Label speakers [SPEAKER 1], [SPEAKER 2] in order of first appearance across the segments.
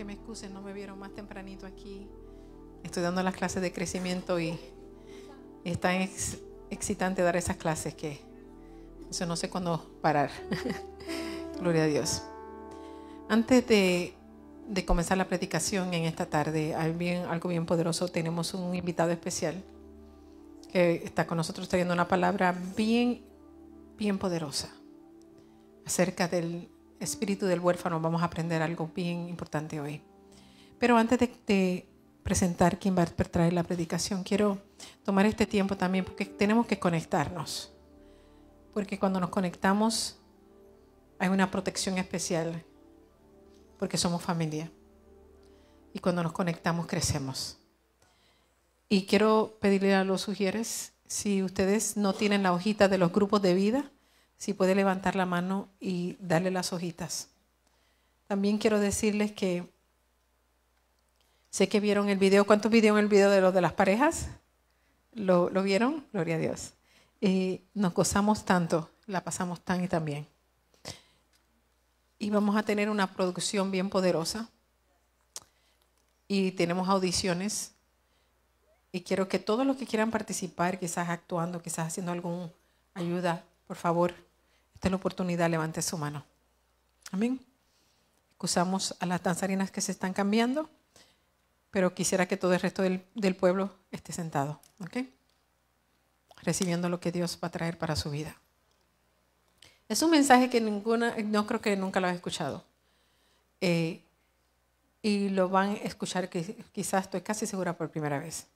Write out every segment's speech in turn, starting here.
[SPEAKER 1] que me excusen, no me vieron más tempranito aquí. Estoy dando las clases de crecimiento y es tan excitante dar esas clases que no sé cuándo parar. Gloria a Dios. Antes de, comenzar la predicación en esta tarde, algo bien poderoso. Tenemos un invitado especial que está con nosotros trayendo una palabra bien, bien poderosa acerca del espíritu del huérfano vamos a aprender algo bien importante hoy. Pero antes de, presentar quién va a traer la predicación, quiero tomar este tiempo también porque tenemos que conectarnos. Porque cuando nos conectamos hay una protección especial, porque somos familia. Y cuando nos conectamos crecemos. Y quiero pedirle a los sugieres, si ustedes no tienen la hojita de los grupos de vida, si puede levantar la mano y darle las hojitas. También quiero decirles que sé que vieron el video. ¿Cuántos vieron el video de los de las parejas? ¿Lo, vieron? Gloria a Dios. Y nos gozamos tanto, la pasamos tan y tan bien. Y vamos a tener una producción bien poderosa. Y tenemos audiciones. Y quiero que todos los que quieran participar, quizás actuando, quizás haciendo alguna ayuda, por favor, esta la oportunidad, levante su mano. Amén. Excusamos a las danzarinas que se están cambiando, pero quisiera que todo el resto del, pueblo esté sentado, ¿ok? Recibiendo lo que Dios va a traer para su vida. Es un mensaje que ninguna, no creo que nunca lo haya escuchado. Eh, y lo van a escuchar, quizás estoy casi segura por primera vez.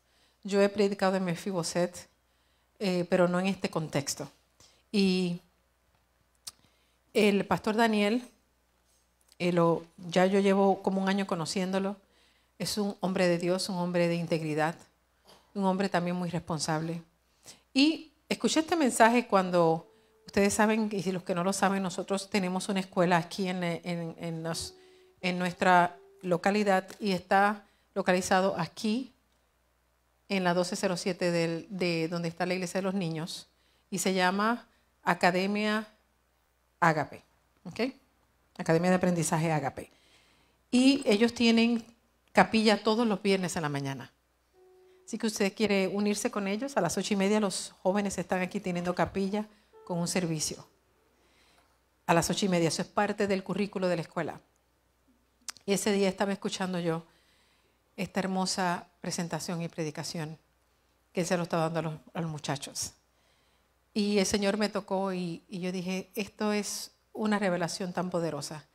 [SPEAKER 1] Yo he predicado en Mefiboset, eh, pero no en este contexto. Y el pastor Daniel, eh, ya yo llevo como un año conociéndolo, es un hombre de Dios, un hombre de integridad, un hombre también muy responsable. Y escuché este mensaje cuando ustedes saben, y los que no lo saben, nosotros tenemos una escuela aquí en, en, nuestra localidad y está localizado aquí en la 1207 de donde está la iglesia de los niños y se llama Academia Agape, ¿ok? Academia de Aprendizaje Agape. Y ellos tienen capilla todos los viernes en la mañana. Así que usted quiere unirse con ellos. A las ocho y media los jóvenes están aquí teniendo capilla con un servicio. A las ocho y media. Eso es parte del currículo de la escuela. Y ese día estaba escuchando yo esta hermosa presentación y predicación que se lo está dando a los muchachos. Y el Señor me tocó y, yo dije, esto es una revelación tan poderosa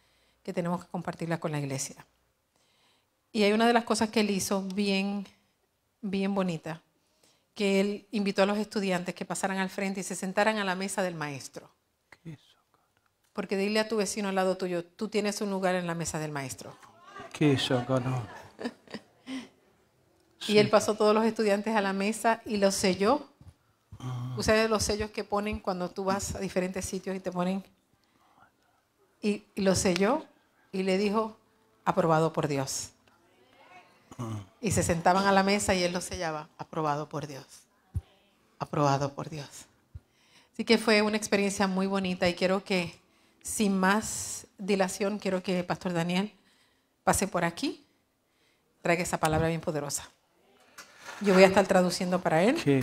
[SPEAKER 1] que tenemos que compartirla con la iglesia. Y hay una de las cosas que él hizo bien, bien bonita, que él invitó a los estudiantes que pasaran al frente y se sentaran a la mesa del maestro. Porque dile a tu vecino al lado tuyo, tú tienes un lugar en la mesa del maestro. ¿Qué Y él pasó todos los estudiantes a la mesa y los selló Ustedes los sellos que ponen cuando tú vas a diferentes sitios y te ponen. Y, lo selló y le dijo, aprobado por Dios. Ah. Y se sentaban a la mesa y él lo sellaba, aprobado por Dios. Aprobado por Dios. Así que fue una experiencia muy bonita y quiero que, sin más dilación, quiero que el Pastor Daniel pase por aquí, traiga esa palabra bien poderosa. Yo voy a estar traduciendo para él. Sí,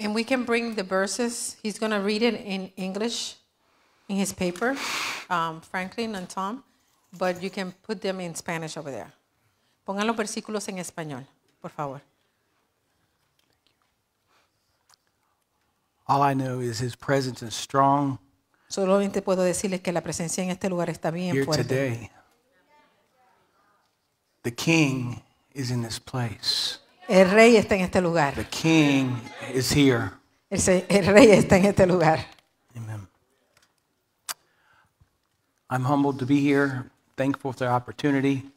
[SPEAKER 1] And we can bring the verses. He's going to read it in English in his paper, um, Franklin and Tom, but you can put them in Spanish over there. Pongan los versículos en español, por favor.
[SPEAKER 2] All I know is his presence is strong
[SPEAKER 1] Solamente puedo decirles que la presencia en este lugar está bien here fuerte.
[SPEAKER 2] today. The king is in this place.
[SPEAKER 1] El rey está en este lugar.
[SPEAKER 2] The king is here.
[SPEAKER 1] El, el rey está en este lugar. Amen.
[SPEAKER 2] I'm humbled to be here, thankful for the opportunity.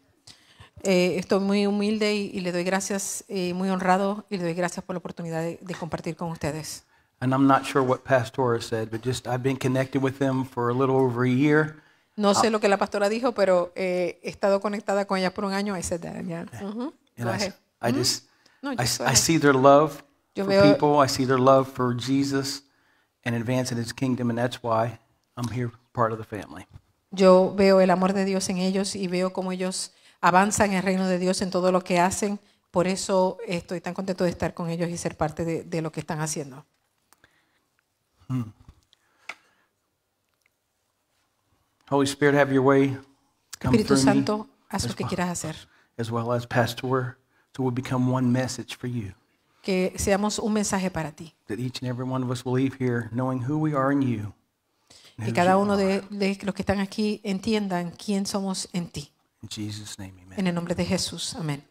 [SPEAKER 1] Eh, estoy muy humilde y, y le doy gracias, eh, muy honrado y le doy gracias por la oportunidad de, de compartir con ustedes.
[SPEAKER 2] And I'm not sure what Pastora said, but just I've been connected with them for a little over a year.
[SPEAKER 1] No sé ah. lo que la pastora dijo, pero eh, he estado conectada con ella por un año. I said that, yeah. Uh eh, -huh. And I, I just I, I,
[SPEAKER 2] see their love yo for veo, people. I see their love for Jesus and advancing His kingdom, and that's why I'm here, part of the family.
[SPEAKER 1] Yo veo el amor de Dios en ellos y veo cómo ellos avanzan en el reino de Dios en todo lo que hacen. Por eso estoy tan contento de estar con ellos y ser parte de, de lo que están haciendo. Hmm.
[SPEAKER 2] Holy Spirit, have your way. Come Espíritu Santo,
[SPEAKER 1] haz lo que well, quieras hacer.
[SPEAKER 2] As well as Pastor so we'll become one message for you.
[SPEAKER 1] Que seamos un mensaje para ti.
[SPEAKER 2] That each and every one of us will leave here knowing who we are in you. Y cada
[SPEAKER 1] uno de, de, los que están aquí entiendan quién somos en ti. In
[SPEAKER 2] Jesus name,
[SPEAKER 1] amen. En el nombre de Jesús, amén.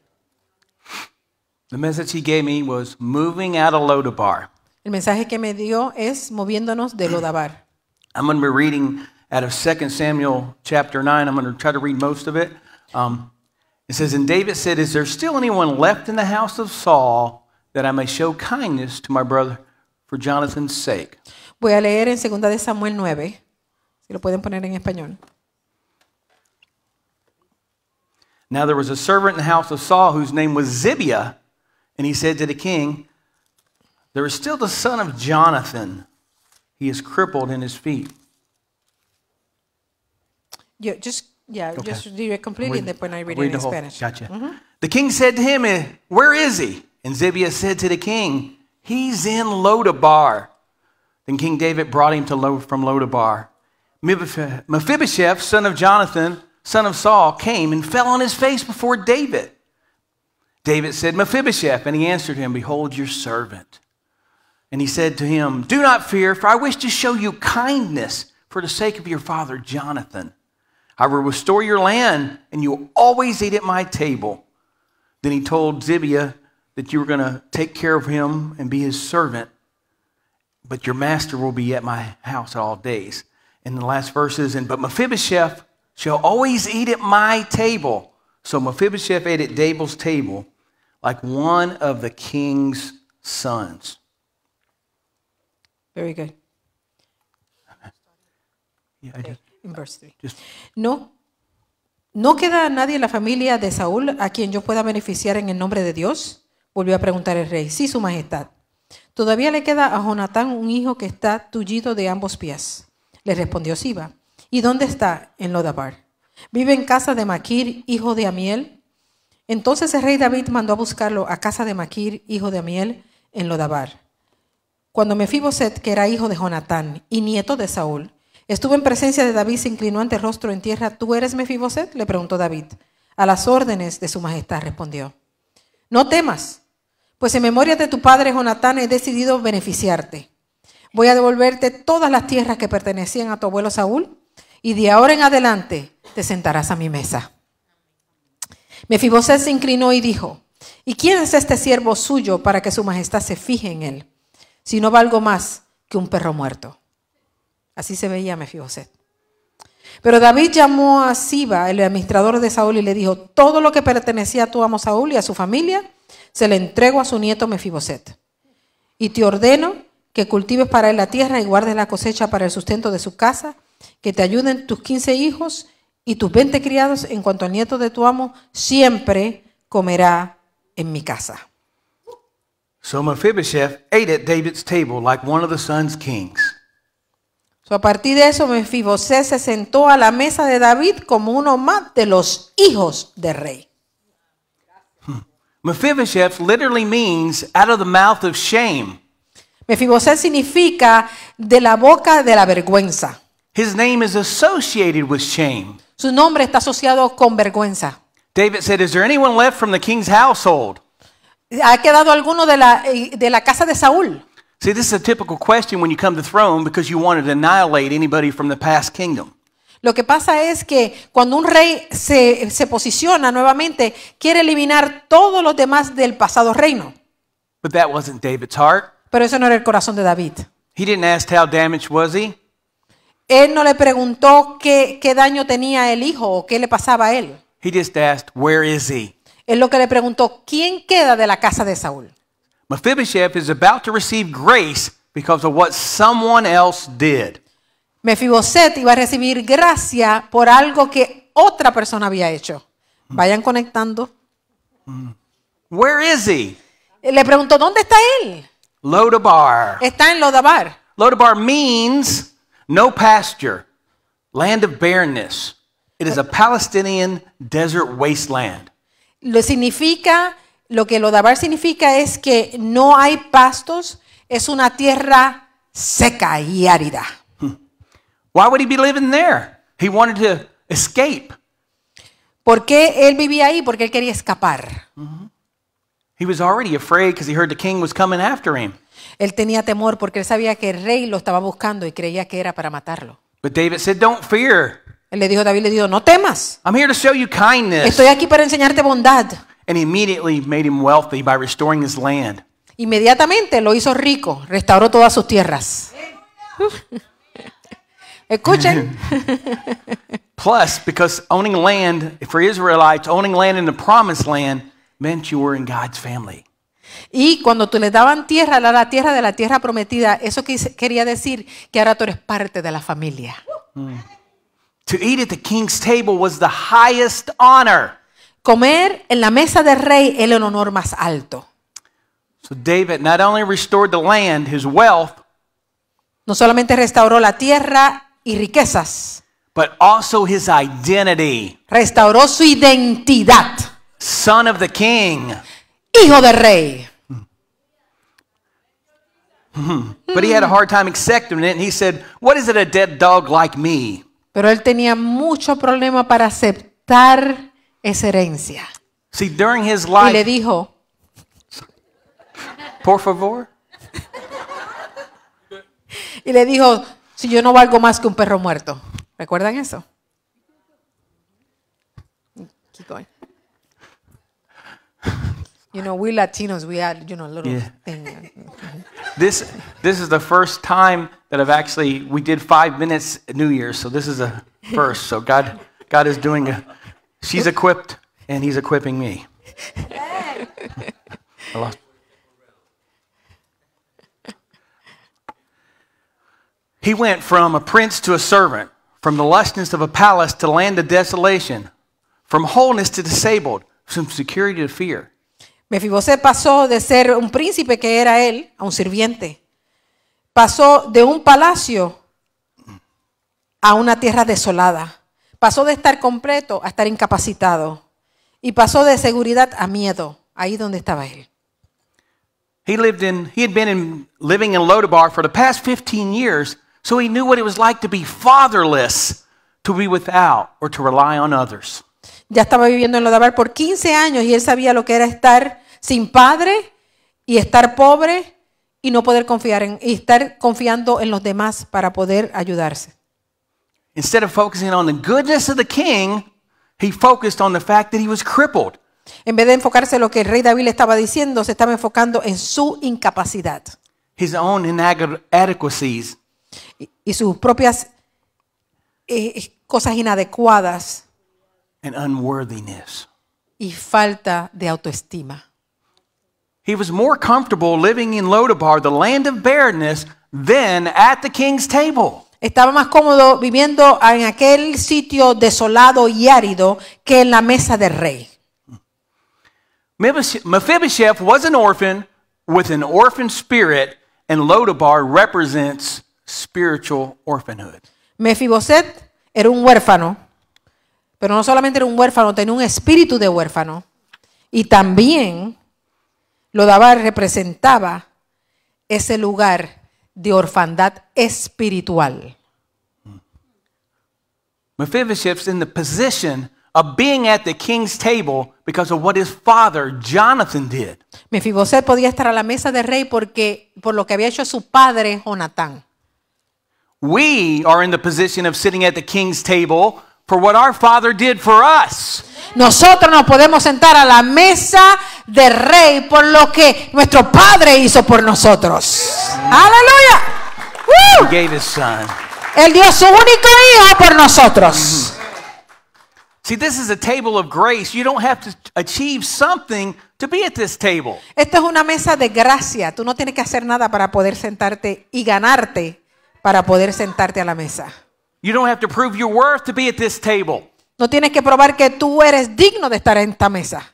[SPEAKER 2] The message he gave me was moving out of Lodabar.
[SPEAKER 1] El mensaje que me dio es moviéndonos de Lodabar.
[SPEAKER 2] I'm going to be reading out of 2 Samuel chapter 9. I'm going to try to read most of it. Um, it says, And David said, Is there still anyone left in the house of Saul that I may show kindness to my brother for Jonathan's sake?
[SPEAKER 1] Voy a leer en 2 de Samuel 9, si lo pueden poner en español.
[SPEAKER 2] Now there was a servant in the house of Saul whose name was Zibiah, and he said to the king, There is still the son of Jonathan. He is crippled in his feet.
[SPEAKER 1] Yeah, just yeah, okay. just do it completely, the and then when I read, read it in whole, Spanish. Gotcha. Mm -hmm.
[SPEAKER 2] The king said to him, Where is he? And Zibiah said to the king, He's in Lodabar. Then King David brought him to Lo, from Lodabar. Mephibosheth, son of Jonathan, son of Saul, came and fell on his face before David. David said, Mephibosheth. And he answered him, Behold your servant. And he said to him, Do not fear, for I wish to show you kindness for the sake of your father Jonathan, I will restore your land, and you'll always eat at my table. Then he told Zibiah that you were going to take care of him and be his servant, but your master will be at my house all days. In the last verses, and but Mephibosheth shall always eat at my table. So Mephibosheth ate at Dable's table like one of the king's sons.
[SPEAKER 1] Very good. Yeah, I did. no, no queda nadie en la familia de Saúl a quien yo pueda beneficiar en el nombre de Dios, volvió a preguntar el rey. Sí, su majestad. Todavía le queda a Jonatán un hijo que está tullido de ambos pies, le respondió Siba. ¿Y dónde está? En Lodabar. Vive en casa de Maquir, hijo de Amiel. Entonces el rey David mandó a buscarlo a casa de Maquir, hijo de Amiel, en Lodabar. Cuando Mefiboset, que era hijo de Jonatán y nieto de Saúl, Estuvo en presencia de David, se inclinó ante rostro en tierra. ¿Tú eres Mefiboset? Le preguntó David. A las órdenes de su majestad respondió. No temas, pues en memoria de tu padre Jonatán he decidido beneficiarte. Voy a devolverte todas las tierras que pertenecían a tu abuelo Saúl y de ahora en adelante te sentarás a mi mesa. Mefiboset se inclinó y dijo, ¿y quién es este siervo suyo para que su majestad se fije en él? Si no valgo más que un perro muerto. Así se veía Mefiboset. Pero David llamó a Siba, el administrador de Saúl, y le dijo, todo lo que pertenecía a tu amo Saúl y a su familia, se le entrego a su nieto Mefiboset. Y te ordeno que cultives para él la tierra y guardes la cosecha para el sustento de su casa, que te ayuden tus 15 hijos y tus 20 criados, en cuanto al nieto de tu amo, siempre comerá en mi casa.
[SPEAKER 2] So Mephibosheth ate at David's table like one of the son's kings
[SPEAKER 1] a partir de eso, Mefibosé se sentó a la mesa de David como uno más de los hijos del rey.
[SPEAKER 2] Hmm. literally means out of the
[SPEAKER 1] mouth of shame. Mefiboset significa de la boca de la vergüenza. His name is associated with shame. Su nombre está asociado con vergüenza.
[SPEAKER 2] David said, "Is there anyone left from the king's household?"
[SPEAKER 1] ¿Ha quedado alguno de la eh, de la casa de Saúl?
[SPEAKER 2] See, this is a typical question when you come to throne because you want to annihilate anybody from the past kingdom.
[SPEAKER 1] Lo que pasa es que cuando un rey se, se posiciona nuevamente, quiere eliminar todos los demás del pasado reino.
[SPEAKER 2] But that wasn't David's heart. Pero eso no era el corazón de David.
[SPEAKER 1] Él no le preguntó qué, qué daño tenía el hijo o qué le pasaba a él.
[SPEAKER 2] He Where is he?
[SPEAKER 1] Él lo que le preguntó, ¿quién queda de la casa de Saúl?
[SPEAKER 2] Mephibosheth is about to receive grace because of what someone else did.
[SPEAKER 1] Mefiboset iba a recibir gracia por algo que otra persona había hecho. Vayan conectando. Where is he? Le preguntó, ¿dónde está él? Lodabar. Está en Lodabar. Lodabar means
[SPEAKER 2] no pasture, land of barrenness. It is a Palestinian desert wasteland.
[SPEAKER 1] Lo significa lo que lodabar significa es que no hay pastos, es una tierra seca y árida. Hmm.
[SPEAKER 2] Why would he there? He wanted to escape.
[SPEAKER 1] ¿Por qué él vivía ahí? Porque él quería escapar. Mm-hmm.
[SPEAKER 2] He was already afraid because he heard the king was coming after him.
[SPEAKER 1] Él tenía temor porque él sabía que el rey lo estaba buscando y creía que era para matarlo.
[SPEAKER 2] But David said, "Don't fear." Él le dijo
[SPEAKER 1] David le dijo, "No temas."
[SPEAKER 2] I'm here to show you kindness. Estoy
[SPEAKER 1] aquí para enseñarte bondad.
[SPEAKER 2] and immediately made him wealthy by restoring his land.
[SPEAKER 1] Inmediatamente lo hizo rico, restauró todas sus tierras. Escuchen.
[SPEAKER 2] Plus, because owning land for Israelites, owning land in the promised land meant you were in God's family.
[SPEAKER 1] Y cuando tú le daban tierra, a la tierra de la tierra prometida, eso quería decir que ahora tú eres parte de la familia. Mm. To eat at the king's table was the highest honor. Comer en la mesa del rey era el honor más alto. David no solamente restauró la tierra y riquezas,
[SPEAKER 2] but also
[SPEAKER 1] Restauró su identidad. Son of the king. Hijo del rey. Pero él tenía mucho problema para aceptar es herencia.
[SPEAKER 2] See, during his life, y le
[SPEAKER 1] dijo, por favor. y le dijo, si yo no valgo más que un perro muerto. ¿Recuerdan eso? Keep going. You know, we Latinos, we had, you know, little yeah. thing.
[SPEAKER 2] this, this is the first time that I've actually, we did five minutes New Year's, so this is a first. So God, God is doing a, She's equipped, and he's equipping me. I lost. He went from a prince to a servant, from the lushness of a palace to land of desolation, from wholeness to disabled, from security to fear.
[SPEAKER 1] Mefiboset pasó de ser un príncipe que era él a un sirviente. Pasó de un palacio a una tierra desolada. Pasó de estar completo a estar incapacitado. Y pasó de seguridad a miedo, ahí donde estaba él. Ya estaba viviendo en Lodabar por 15 años y él sabía lo que era estar sin padre y estar pobre y no poder confiar en y estar confiando en los demás para poder ayudarse.
[SPEAKER 2] Instead of focusing on the goodness of the king, he focused on the fact
[SPEAKER 1] that he was crippled. En vez de enfocarse en lo que el rey David le estaba diciendo, se estaba enfocando en su incapacidad.
[SPEAKER 2] His own inadequacies.
[SPEAKER 1] Y, y sus propias eh, eh, cosas inadecuadas.
[SPEAKER 2] And unworthiness.
[SPEAKER 1] Y falta de autoestima.
[SPEAKER 2] He was more comfortable
[SPEAKER 1] living in Lodabar, the land of barrenness, than at the king's table. Estaba más cómodo viviendo en aquel sitio desolado y árido que en la mesa del rey.
[SPEAKER 2] Mephibosheth was an orphan with an orphan spirit, and Lodabar represents spiritual orphanhood.
[SPEAKER 1] Mephibosheth era un huérfano, pero no solamente era un huérfano, tenía un espíritu de huérfano. Y también Lodabar representaba ese lugar de orfandad espiritual.
[SPEAKER 2] Mephibosheth's in the position of being at the king's table because of what his father Jonathan did.
[SPEAKER 1] Mefiboset podía estar a la mesa del rey porque por lo que había hecho su padre Jonatán.
[SPEAKER 2] We are in the position of sitting at the king's table
[SPEAKER 1] nosotros nos podemos sentar a la mesa del Rey por lo que nuestro Padre hizo por nosotros. Aleluya. Dios gave Él dio su único hijo por nosotros. Mm-hmm.
[SPEAKER 2] See, this is a table of grace. You don't have to achieve something to be at this table.
[SPEAKER 1] es una mesa de gracia. Tú no tienes que hacer nada para poder sentarte y ganarte para poder sentarte a la mesa.
[SPEAKER 2] No
[SPEAKER 1] tienes que probar que tú eres digno de estar en esta mesa.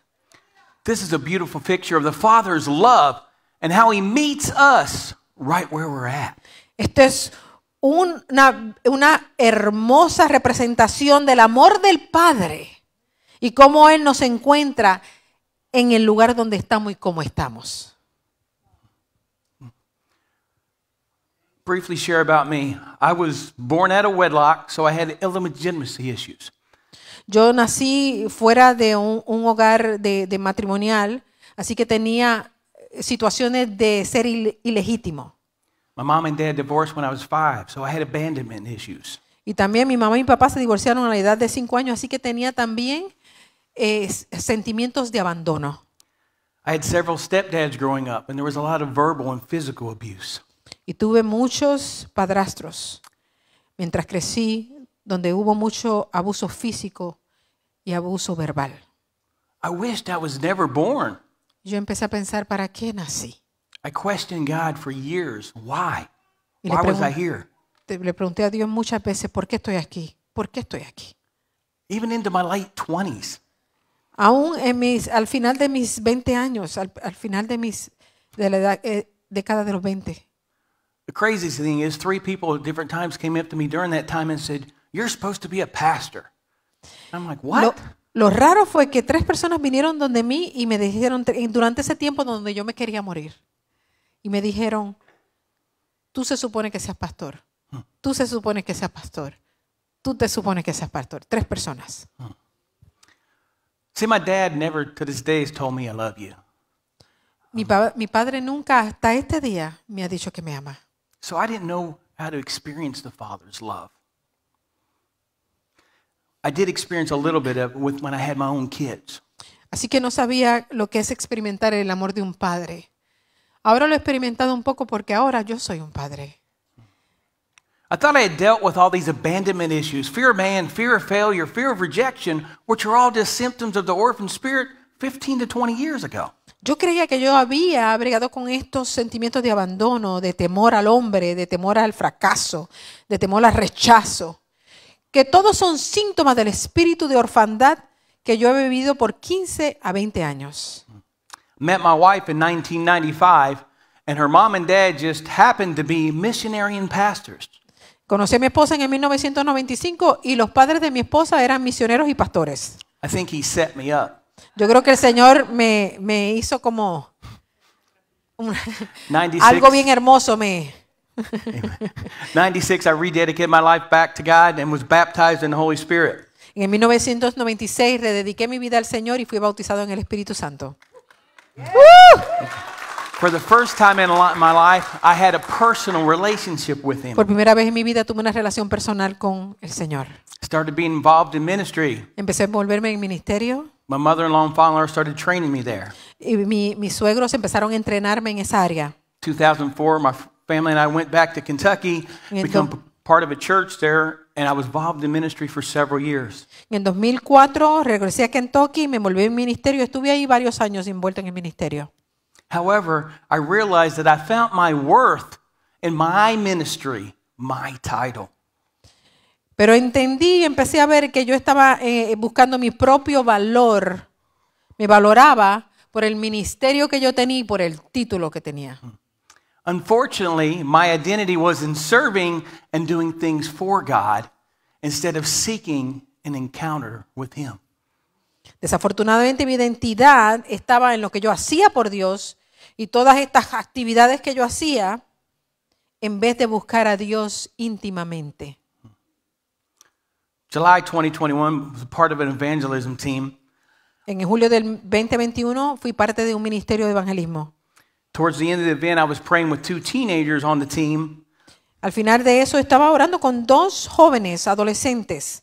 [SPEAKER 2] This is a beautiful picture of the Father's love and how
[SPEAKER 1] he meets us right where we're at. Esto es una, una hermosa representación del amor del Padre y cómo Él nos encuentra en el lugar donde estamos y cómo estamos.
[SPEAKER 2] briefly share about me. I was born out of wedlock, so I had illegitimacy issues.
[SPEAKER 1] Yo nací fuera de un, un hogar de, de, matrimonial, así que tenía situaciones de ser il ilegítimo.
[SPEAKER 2] My mom and dad divorced when I was five, so I had abandonment issues.
[SPEAKER 1] Y también mi mamá y mi papá se divorciaron a la edad de cinco años, así que tenía también eh, sentimientos de abandono.
[SPEAKER 2] I had several stepdads growing up, and there was a lot of verbal and physical abuse.
[SPEAKER 1] y tuve muchos padrastros mientras crecí, donde hubo mucho abuso físico y abuso verbal. Yo empecé a pensar para qué nací. Le pregunté a Dios muchas veces por qué estoy aquí. ¿Por qué estoy aquí? Aún en mis, al final de mis 20 años, al, final de mis de la edad, eh, década de los 20. Lo, raro fue que tres personas vinieron donde mí y me dijeron, durante ese tiempo donde yo me quería morir, y me dijeron, Tú se supone que seas pastor. Hmm. Tú se supone que seas pastor. Tú te supone que seas pastor. Tres personas. mi, padre nunca hasta este día me ha dicho que me ama.
[SPEAKER 2] So I didn't know how to experience the Father's love. I did experience a little bit of with when I had my own kids.
[SPEAKER 1] Así que no sabía lo que es experimentar el amor de un padre. Ahora lo he experimentado un poco porque ahora yo soy un
[SPEAKER 2] padre. I thought I had dealt with all these abandonment issues fear of man, fear of failure, fear of rejection, which are all just symptoms of the orphan spirit. 15 20 ago.
[SPEAKER 1] Yo creía que yo había abrigado con estos sentimientos de abandono, de temor al hombre, de temor al fracaso, de temor al rechazo, que todos son síntomas del espíritu de orfandad que yo he vivido por 15 a 20 años. Conocí a mi esposa en 1995 y los padres de mi esposa eran misioneros y pastores. I think he set me yo creo que el Señor me, me hizo como algo bien hermoso. Me. 96, En 1996 redediqué mi vida al Señor y fui bautizado en el Espíritu Santo. Por primera vez en mi vida tuve una relación personal con el Señor. Empecé a envolverme en ministerio.
[SPEAKER 2] My mother-in-law and father started training me there.
[SPEAKER 1] Y mi, mis suegros empezaron a entrenarme en esa área.
[SPEAKER 2] 2004, my family and I went back to Kentucky, become part of a church there, and I was involved in ministry for several years.
[SPEAKER 1] En 2004 regresé a Kentucky, me envolví en ministerio, estuve ahí varios años envuelto en el ministerio.
[SPEAKER 2] However, I realized
[SPEAKER 1] that I found my worth in my ministry, my title. Pero entendí y empecé a ver que yo estaba eh, buscando mi propio valor. Me valoraba por el ministerio que yo tenía y por el título que tenía.
[SPEAKER 2] Unfortunately, my identity was in serving and doing things for God instead of seeking an encounter with him.
[SPEAKER 1] Desafortunadamente mi identidad estaba en lo que yo hacía por Dios y todas estas actividades que yo hacía en vez de buscar a Dios íntimamente.
[SPEAKER 2] July 2021 was part of an evangelism team.
[SPEAKER 1] En julio del 2021 fui parte de un ministerio de evangelismo.
[SPEAKER 2] Towards the end of the event, I was praying with two teenagers on the team.
[SPEAKER 1] Al final de eso estaba orando con dos jóvenes adolescentes.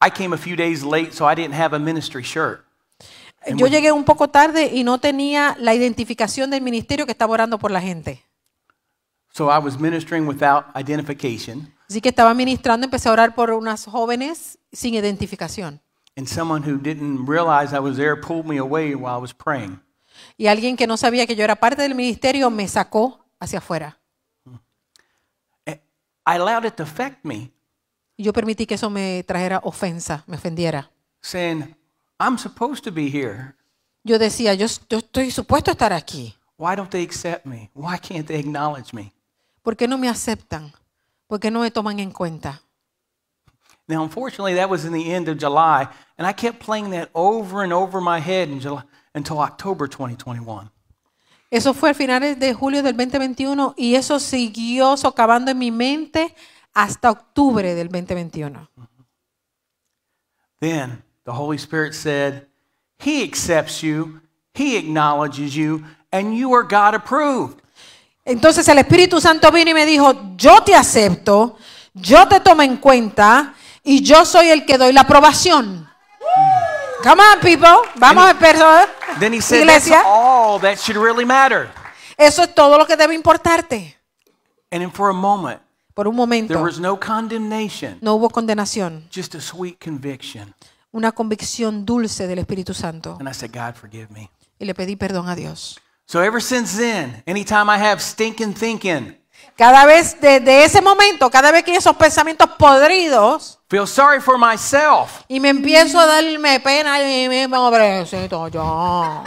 [SPEAKER 2] I came a few days late, so I didn't have a ministry shirt. And Yo llegué
[SPEAKER 1] un poco tarde y no tenía la identificación del ministerio que estaba orando por la gente.
[SPEAKER 2] So I was ministering without identification.
[SPEAKER 1] Así que estaba ministrando, empecé a orar por unas jóvenes sin identificación. Y alguien que no sabía que yo era parte del ministerio me sacó hacia afuera. Eh, yo permití que eso me trajera ofensa, me ofendiera. Yo decía, yo, estoy supuesto a estar aquí. Why don't they me? Why ¿Por qué no me aceptan? porque no me toman en cuenta.
[SPEAKER 2] Now, unfortunately, that was in the end of July, and I kept playing that over and over my head in July, until October 2021.
[SPEAKER 1] Eso fue a finales de julio del 2021 y eso siguió socavando en mi mente hasta octubre del 2021.
[SPEAKER 2] Then the Holy Spirit said, He accepts you, He acknowledges you, and you are God approved.
[SPEAKER 1] Entonces el Espíritu Santo vino y me dijo, yo te acepto, yo te tomo en cuenta y yo soy el que doy la aprobación. Come on, people. Vamos, a personas. Iglesia. Eso es todo lo que debe importarte.
[SPEAKER 2] Por un momento,
[SPEAKER 1] no, hubo condenación. Una convicción dulce del Espíritu Santo. Y le pedí perdón a Dios.
[SPEAKER 2] So ever since then, anytime I have stinking thinking,
[SPEAKER 1] cada vez desde ese momento, cada vez que esos pensamientos podridos,
[SPEAKER 2] feel sorry for myself.
[SPEAKER 1] Y me empiezo a darme pena a mí mismo, pobrecito yo.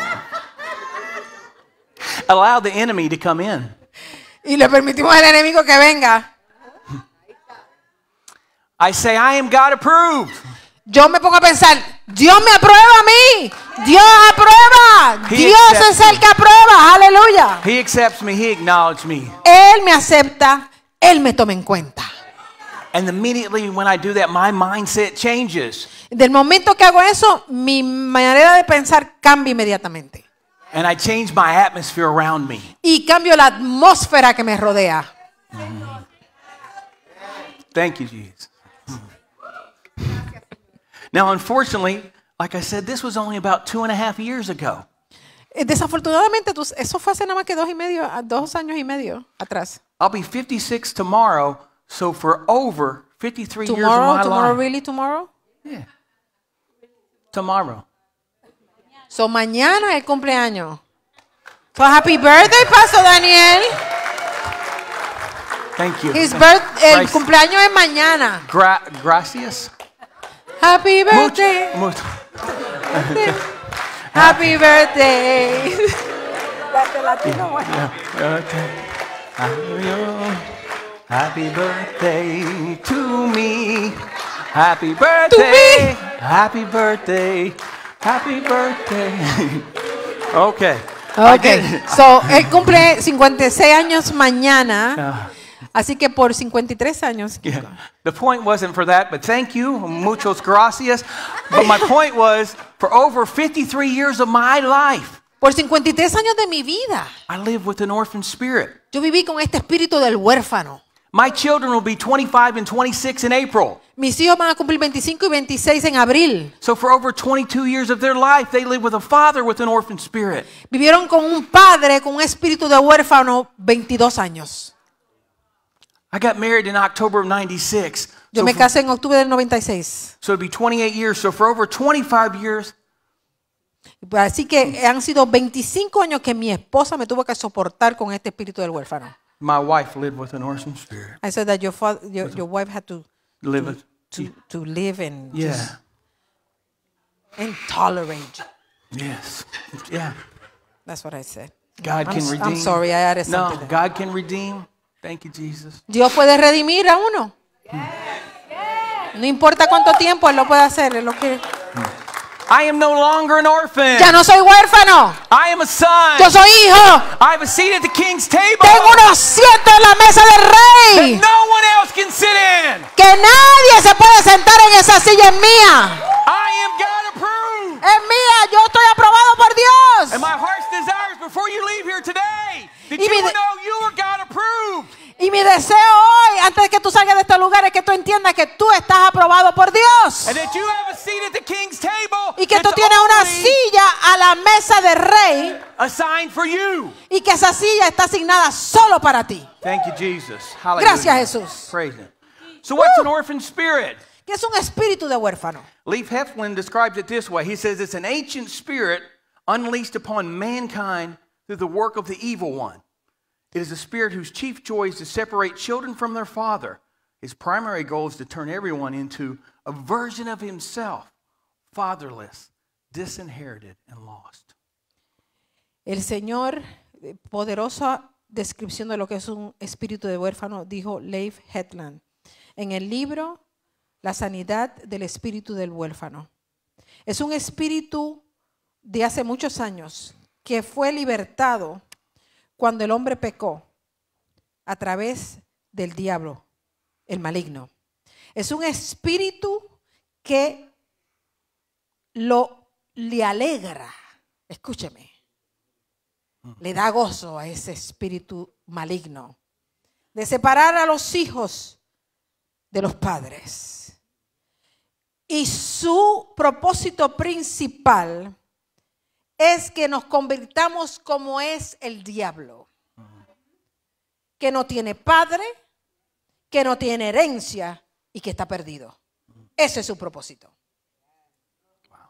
[SPEAKER 2] Allow the enemy to come
[SPEAKER 1] in. Y le permitimos al enemigo que venga. I say I am God approved. Yo me pongo a pensar, Dios me aprueba a mí. Dios aprueba. Dios es el que aprueba. Aleluya. Él me acepta. Él me toma en cuenta. immediately when Del momento que hago eso, mi manera de pensar cambia inmediatamente. Y cambio la atmósfera que me rodea.
[SPEAKER 2] Thank you, Jesus. Now, unfortunately, like I said, this was only about two and a half years ago.
[SPEAKER 1] Eh, desafortunadamente, eso fue hace nada más que dos y medio, ah, dos años y medio
[SPEAKER 2] atrás. I'll be 56 tomorrow, so for over 53 tomorrow, years of my tomorrow, life.
[SPEAKER 1] really tomorrow? Yeah. Tomorrow. So mañana es cumpleaños. So happy birthday, Pastor Daniel. Thank you. His birth, el nice. cumpleaños es mañana.
[SPEAKER 2] Gra gracias.
[SPEAKER 1] Happy birthday. Mucho, Happy birthday. Happy birthday to
[SPEAKER 2] me. Happy birthday. Happy birthday. Happy birthday. okay. Okay. So, él
[SPEAKER 1] cumple 56 años mañana. Así que por 53 años.
[SPEAKER 2] The point wasn't for that, but thank you, muchos gracias. But my point was for over 53 years of my life.
[SPEAKER 1] Por 53 años de mi vida.
[SPEAKER 2] I live with an orphan
[SPEAKER 1] spirit. Yo viví con este espíritu del huérfano. My children will be 25 and 26 in April. Mis hijos van a cumplir 25 y 26 en abril. So for over 22 years of their
[SPEAKER 2] life, they live with a father with an orphan spirit. Vivieron con un padre con un espíritu de huérfano
[SPEAKER 1] 22 años.
[SPEAKER 2] I got married in October of 96. Yo so me casé
[SPEAKER 1] en octubre del 96. So
[SPEAKER 2] it'd be 28 years. So for over 25 years.
[SPEAKER 1] Así que han sido 25 años que mi esposa me tuvo que soportar con este espíritu del huérfano.
[SPEAKER 2] My wife lived with an orphan spirit.
[SPEAKER 1] I said that your father, your, your wife had to live to, it. To, to live and yeah. just intolerant. Yes. Yeah. That's what I said. God I'm, can redeem. I'm sorry, I added something.
[SPEAKER 2] No, God can redeem. Thank you, Jesus.
[SPEAKER 1] Dios puede redimir a uno. No importa cuánto tiempo Él lo puede hacer. Él lo quiere. I am no longer an orphan. Ya no soy huérfano. I am a son. Yo soy hijo.
[SPEAKER 2] I have a seat at the king's
[SPEAKER 1] table. Tengo un asiento en la mesa del rey. That no one else can sit in. Que nadie se puede sentar en esa silla mía. I am God approved. Es mía, yo estoy aprobado por Dios. And my heart's desires before you leave here today y mi, deseo hoy, antes de que tú salgas de este lugar, es que tú entiendas que tú estás aprobado por Dios.
[SPEAKER 2] Y que tú tienes una silla
[SPEAKER 1] a la mesa del rey. Y que esa silla está asignada solo para ti.
[SPEAKER 2] Thank you, Gracias, Jesús. ¿Qué es un espíritu de huérfano? Leif Heflin describes it this way. He says it's an ancient spirit unleashed upon mankind through the work of the evil one. It is a spirit whose chief joy is to separate children from their father. His primary goal is to turn everyone into a version of himself, fatherless, disinherited, and lost.
[SPEAKER 1] El Señor, eh, poderosa descripción de lo que es un espíritu de huérfano, dijo Leif Hetland en el libro La sanidad del espíritu del huérfano. Es un espíritu de hace muchos años que fue libertado cuando el hombre pecó a través del diablo, el maligno. Es un espíritu que lo le alegra. Escúcheme. Mm. Le da gozo a ese espíritu maligno de separar a los hijos de los padres. Y su propósito principal es que nos convirtamos como es el diablo, que no tiene padre, que no tiene herencia y que está perdido. Ese es su propósito. Wow.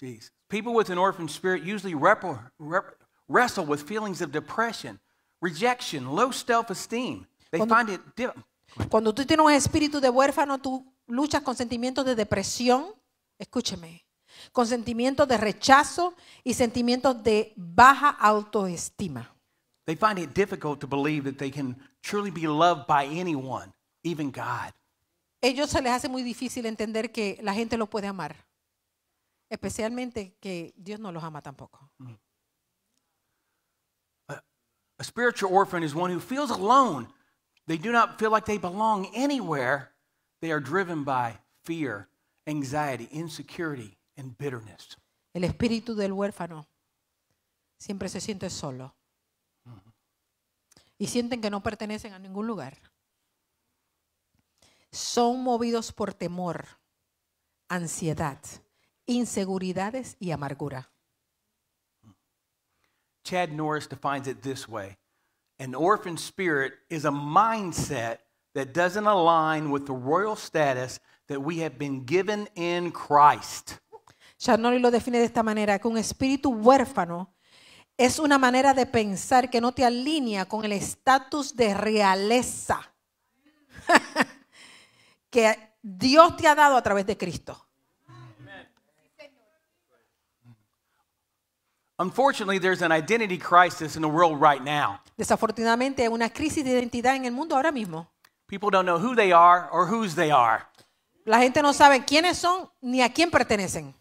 [SPEAKER 2] Jeez. People with an orphan spirit usually wrestle with feelings of depression, rejection, low self-esteem. They find it
[SPEAKER 1] Cuando tú tienes un espíritu de huérfano, tú luchas con sentimientos de depresión. Escúcheme. con sentimientos de rechazo y sentimientos de baja autoestima.
[SPEAKER 2] They find it difficult to believe that they can truly be loved by anyone, even God.
[SPEAKER 1] Ellos se les hace muy difícil entender que la gente los puede amar, especialmente que Dios no los ama tampoco. Mm.
[SPEAKER 2] a spiritual orphan is one who feels alone. They do not feel like they belong anywhere. They are driven by fear, anxiety, insecurity, and bitterness.
[SPEAKER 1] El espíritu del huérfano siempre se siente solo. Y sienten que no pertenecen a ningún lugar. Son movidos por temor, ansiedad, inseguridades y amargura.
[SPEAKER 2] Chad Norris defines it this way An orphan spirit is a mindset that doesn't align with the royal status that we have been given in Christ.
[SPEAKER 1] Charnoli lo define de esta manera, que un espíritu huérfano es una manera de pensar que no te alinea con el estatus de realeza que Dios te ha dado a través de Cristo. Desafortunadamente, hay una crisis de identidad en el mundo ahora mismo. La gente no sabe quiénes son ni a quién pertenecen.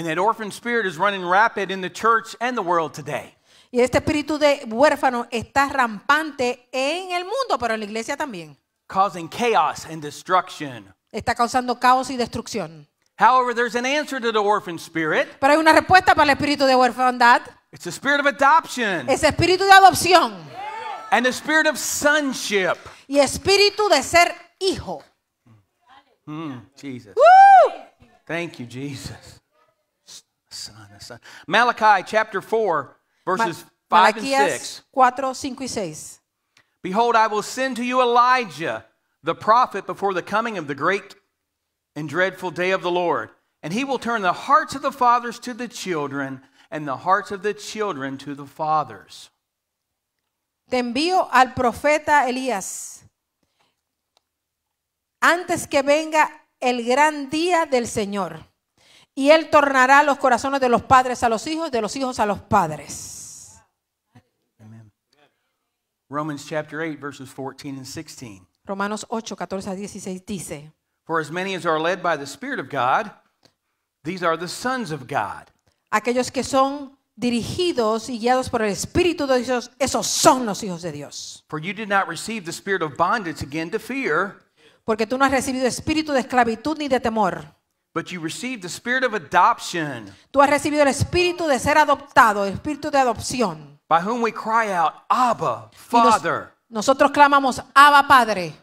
[SPEAKER 2] And that orphan spirit is running rapid in the church and the world today.
[SPEAKER 1] Y este espíritu de huérfano está rampante en el mundo, pero en la iglesia también.
[SPEAKER 2] Causing chaos and destruction.
[SPEAKER 1] Está causando caos y destrucción.
[SPEAKER 2] However, there's an answer to the orphan
[SPEAKER 1] spirit. Pero hay una respuesta para el espíritu de huerfandad. It's the spirit of adoption. Es espíritu de adopción. And the spirit of sonship. Y espíritu de ser hijo.
[SPEAKER 2] Mm, Jesus.
[SPEAKER 1] Woo!
[SPEAKER 2] Thank you, Jesus. Son, Son. Malachi chapter 4, verses Ma 5 Malachias and 6. 4, 5 y 6. Behold, I will send to you Elijah, the prophet, before the coming of the great and dreadful day of the Lord. And he will turn the hearts of the fathers to the children, and the hearts of the children to the fathers.
[SPEAKER 1] Te envío al profeta Elías antes que venga el gran día del Señor. y Él tornará los corazones de los padres a los hijos, de los hijos a los padres. Romanos 8, 14 a 16 dice,
[SPEAKER 2] For as many are led by the Spirit of God, these are the sons of God.
[SPEAKER 1] Aquellos que son dirigidos y guiados por el Espíritu de Dios, esos son los hijos de Dios.
[SPEAKER 2] For you did not receive the spirit of bondage again to fear,
[SPEAKER 1] Porque tú no has recibido espíritu de esclavitud ni de temor
[SPEAKER 2] But you received the spirit of adoption.
[SPEAKER 1] Tú has recibido el espíritu de ser adoptado, el espíritu de adopción.
[SPEAKER 2] By whom we cry out, Abba, Father.
[SPEAKER 1] Nos, nosotros clamamos, Abba, Padre.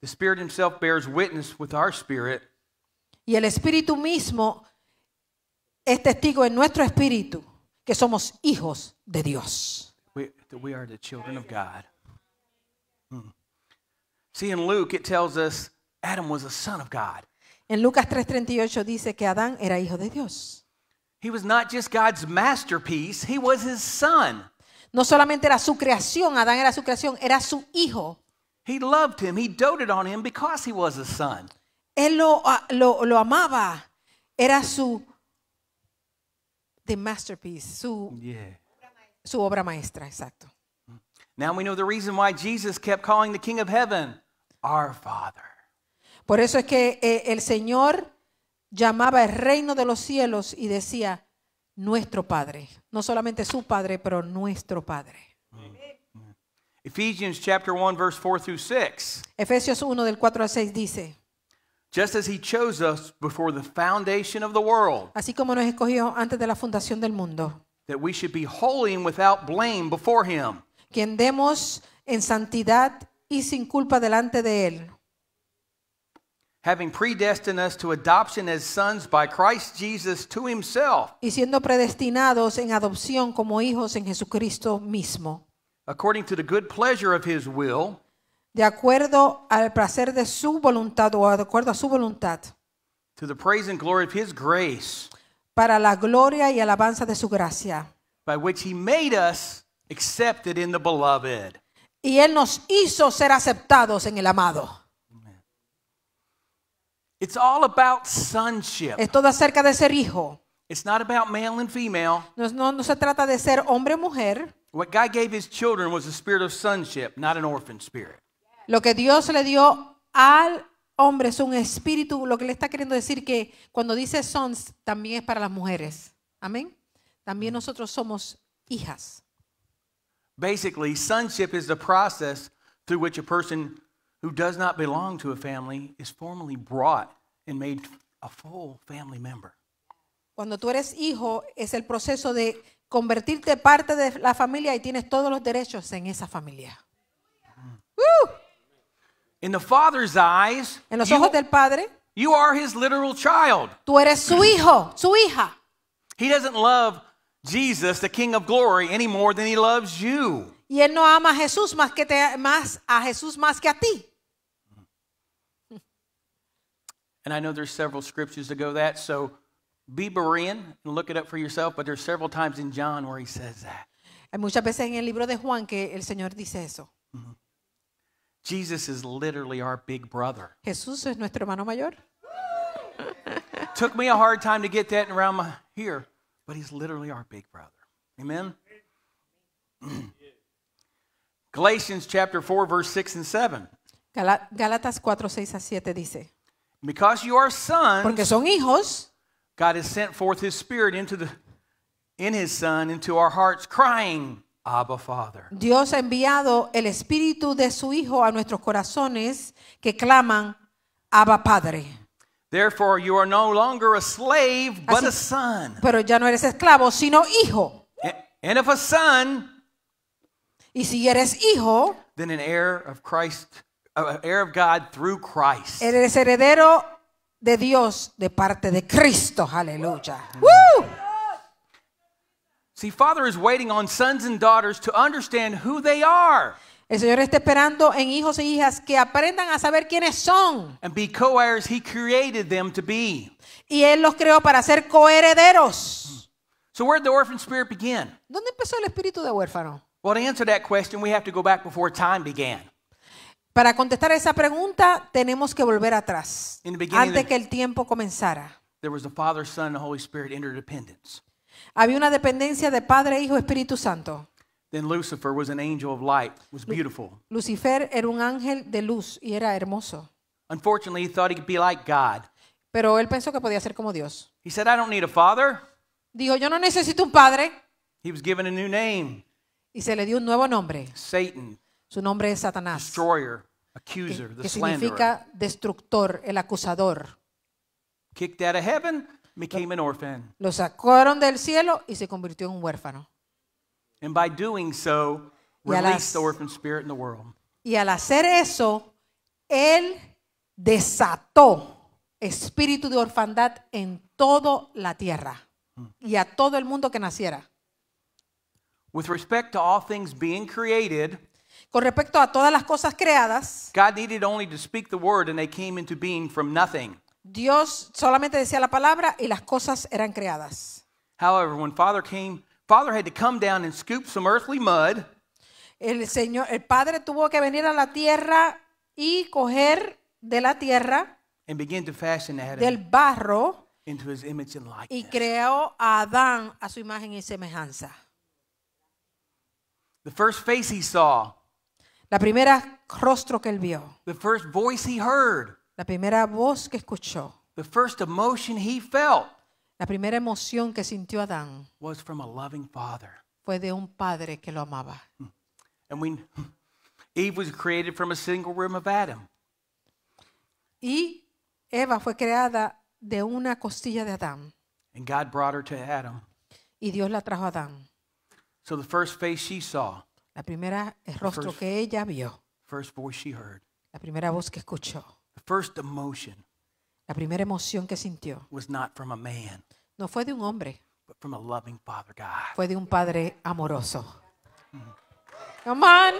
[SPEAKER 2] The Spirit Himself bears witness with our spirit.
[SPEAKER 1] Y el Espíritu mismo es testigo en nuestro espíritu que somos hijos de Dios.
[SPEAKER 2] We, that we are the children of God. Hmm. See, in Luke, it tells us Adam was a son of God.
[SPEAKER 1] En Lucas 3:38 dice que Adán era hijo de Dios. He was not just God's masterpiece, he was his son. No solamente era su creación, Adán era su creación, era su hijo. He loved him, he
[SPEAKER 2] doted on him because he was his son.
[SPEAKER 1] Él lo, ah, lo, lo amaba, era su the masterpiece, su, yeah. su obra maestra, exacto.
[SPEAKER 2] Now we know the reason why Jesus kept calling the King of Heaven
[SPEAKER 1] our Father. Por eso es que eh, el Señor llamaba el reino de los cielos y decía, nuestro Padre. No solamente su Padre, pero nuestro Padre.
[SPEAKER 2] Efesios 1 4 6.
[SPEAKER 1] Efesios 1 del 4 al 6 dice.
[SPEAKER 2] Just as he chose us before the foundation of the
[SPEAKER 1] world. Así como nos escogió antes de la fundación del mundo.
[SPEAKER 2] That we should be holy without blame before him.
[SPEAKER 1] Que andemos en santidad y sin culpa delante de él.
[SPEAKER 2] having predestined us to adoption as sons by Christ Jesus to himself.
[SPEAKER 1] Y siendo predestinados en adopción como hijos en Jesucristo mismo.
[SPEAKER 2] According to the good pleasure of his will.
[SPEAKER 1] De acuerdo al placer de su voluntad o de acuerdo a su voluntad.
[SPEAKER 2] To the praise and glory of his grace.
[SPEAKER 1] Para la gloria y alabanza de su gracia.
[SPEAKER 2] By which he made us accepted in the beloved.
[SPEAKER 1] Y él nos hizo ser aceptados en el amado.
[SPEAKER 2] It's all about sonship. Es
[SPEAKER 1] todo acerca de ser hijo.
[SPEAKER 2] It's not about male and female.
[SPEAKER 1] No, no, no se trata de ser hombre o mujer.
[SPEAKER 2] What God gave his children was a spirit of sonship, not an orphan spirit.
[SPEAKER 1] Lo que Dios le dio al hombre es un espíritu, lo que le está queriendo decir que cuando dice sons también es para las mujeres. Amén. También nosotros somos hijas.
[SPEAKER 2] Basically, sonship is the process through which a person who does not belong to a family is formally brought and made a full family member.
[SPEAKER 1] Cuando tú eres hijo es el proceso de convertirte parte de la familia y tienes todos los derechos en esa familia.
[SPEAKER 2] Mm. Woo! In the father's eyes, en los ojos you, del padre, you are his literal child. Tú eres su
[SPEAKER 1] hijo, su hija.
[SPEAKER 2] He doesn't love Jesus, the King of Glory, any more than he loves you.
[SPEAKER 1] Y él no ama a Jesús más que te, más a Jesús más que a ti.
[SPEAKER 2] and I know there's several scriptures to go that. So be Berean and look it up for yourself. But there's several times in John where he says that.
[SPEAKER 1] Hay muchas veces en el libro de Juan que el Señor dice eso. Mm-hmm.
[SPEAKER 2] Jesus is literally our big brother.
[SPEAKER 1] Jesús es nuestro hermano mayor.
[SPEAKER 2] Took me a hard time to get that around my here, but he's literally our big brother. Amen. Galatians chapter 4 verse 6 and 7.
[SPEAKER 1] Galatas 4 6 a 7 dice.
[SPEAKER 2] Because you are sons,
[SPEAKER 1] Porque son hijos.
[SPEAKER 2] God has sent forth his spirit into the in his son into our hearts crying Abba Father.
[SPEAKER 1] Dios ha enviado el espíritu de su hijo a nuestros corazones que claman Abba Padre.
[SPEAKER 2] Therefore you are no longer a slave
[SPEAKER 1] but Así, a son. Pero ya no eres esclavo, sino hijo.
[SPEAKER 2] And, and if a son,
[SPEAKER 1] y si eres hijo,
[SPEAKER 2] then an heir of Christ heir of God through Christ.
[SPEAKER 1] Eres heredero de Dios de parte de Cristo. Hallelujah. Woo!
[SPEAKER 2] See, Father is waiting on sons and daughters
[SPEAKER 1] to understand who they are. El Señor está esperando en hijos e hijas que aprendan a saber quiénes son. And be co-heirs he created them to be. Y él los creó para
[SPEAKER 2] ser coherederos. So where did the orphan spirit begin?
[SPEAKER 1] ¿Dónde empezó el espíritu de huérfano?
[SPEAKER 2] Well, to answer that question, we have to go back before time began.
[SPEAKER 1] Para contestar esa pregunta tenemos que volver atrás. Antes que el tiempo comenzara. Había una dependencia de Padre, Hijo, Espíritu Santo. Lucifer era un ángel de luz y era hermoso. Pero él pensó que podía ser como Dios. He Dijo, yo no necesito un padre. Y se le dio un nuevo nombre. Satan. Su nombre es Satanás,
[SPEAKER 2] destroyer, accuser, que, que significa
[SPEAKER 1] slanderer. destructor, el acusador.
[SPEAKER 2] Kicked out of heaven, became an orphan.
[SPEAKER 1] Lo sacaron del cielo y se convirtió en un huérfano.
[SPEAKER 2] And by doing so, released the orphan spirit in the world.
[SPEAKER 1] Y al hacer eso, él desató espíritu de orfandad en toda la tierra y a todo el mundo que naciera.
[SPEAKER 2] With respect to all things being created, con respecto a todas las cosas creadas. God needed only to speak the word and they came into being from nothing.
[SPEAKER 1] Dios solamente decía la palabra y las cosas eran creadas.
[SPEAKER 2] However, when Father came, Father had to come down and scoop some earthly mud.
[SPEAKER 1] El Señor, el Padre tuvo que venir a la tierra y coger de la tierra
[SPEAKER 2] and begin to fashion Adam del barro into his image and
[SPEAKER 1] likeness. y creó a Adán a su imagen y semejanza. The first face he saw La primera rostro que él vio. The first voice he heard. La primera voz que escuchó. The first emotion he felt. La primera emoción que sintió Adán was from a loving father. fue de un padre que lo amaba. Hmm.
[SPEAKER 2] And when Eve was created from a single rib of Adam.
[SPEAKER 1] Y Eva fue creada de una costilla de Adán.
[SPEAKER 2] And God brought her to Adam.
[SPEAKER 1] Y Dios la trajo a Adán.
[SPEAKER 2] So the first face she saw
[SPEAKER 1] La primera el rostro que ella vio.
[SPEAKER 2] First voice
[SPEAKER 1] la primera voz que escuchó. The first emotion la primera emoción que sintió.
[SPEAKER 2] Was not from a man,
[SPEAKER 1] no fue de un hombre.
[SPEAKER 2] But from a loving father God.
[SPEAKER 1] Fue de un padre amoroso. Mm-hmm. Come on.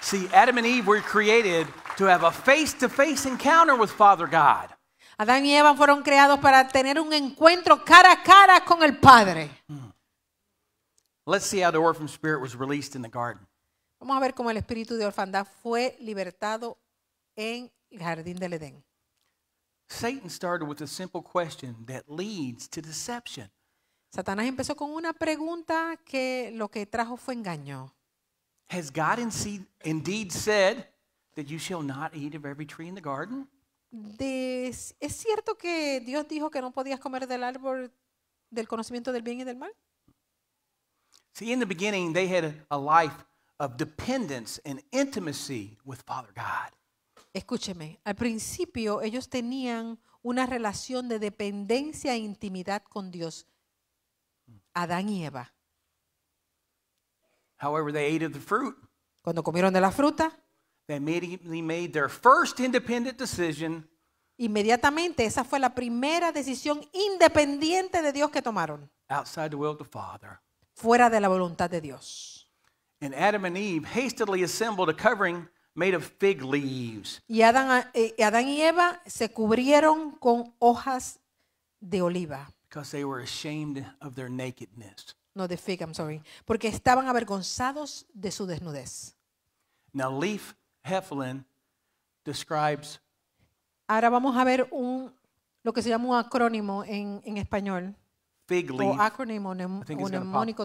[SPEAKER 2] See, Adam and Eve were created to have a face-to-face encounter with Father God.
[SPEAKER 1] Adán y Eva fueron creados para tener un encuentro cara a cara con el Padre. Mm.
[SPEAKER 2] Let's see how the orphan spirit was released in the garden.
[SPEAKER 1] Vamos a ver cómo el espíritu de orfandad fue libertado en el jardín del Edén.
[SPEAKER 2] Satan started with a simple question that leads
[SPEAKER 1] to deception. Satanás empezó con una pregunta que lo que trajo fue engaño. Has God indeed said that you shall not eat of
[SPEAKER 2] every tree in the garden?
[SPEAKER 1] ¿Es cierto que Dios dijo que no podías comer del árbol del conocimiento del bien y del mal?
[SPEAKER 2] See, in the beginning, they had a life of dependence and intimacy with Father God.
[SPEAKER 1] Escúcheme, al principio ellos tenían una relación de dependencia e intimidad con Dios. Adán y Eva.
[SPEAKER 2] However, they ate of the fruit.
[SPEAKER 1] Cuando comieron de la fruta,
[SPEAKER 2] they immediately made their first independent decision.
[SPEAKER 1] Inmediatamente esa fue la primera decisión independiente de Dios que tomaron.
[SPEAKER 2] Outside the will of the Father.
[SPEAKER 1] fuera de la voluntad de Dios. Y Adán, y Eva se cubrieron con hojas de oliva. No, de fig, I'm Porque estaban avergonzados de su desnudez. Ahora vamos a ver un, lo que se llama un acrónimo en, en español fig leaf. O acrónimo mnemónico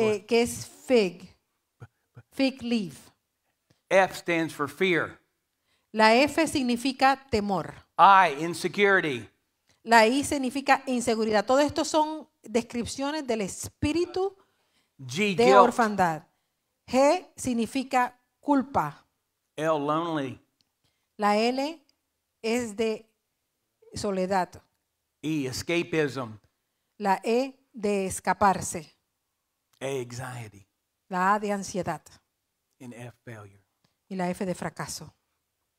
[SPEAKER 1] eh, que es fig. Fig leaf.
[SPEAKER 2] F stands for fear.
[SPEAKER 1] La F significa temor.
[SPEAKER 2] I, insecurity.
[SPEAKER 1] La I significa inseguridad. Todo esto son descripciones del espíritu de orfandad. G significa culpa.
[SPEAKER 2] L, lonely.
[SPEAKER 1] La L es de soledad.
[SPEAKER 2] E, escapism.
[SPEAKER 1] La E de escaparse.
[SPEAKER 2] E, anxiety.
[SPEAKER 1] La A de ansiedad. Y la F de fracaso.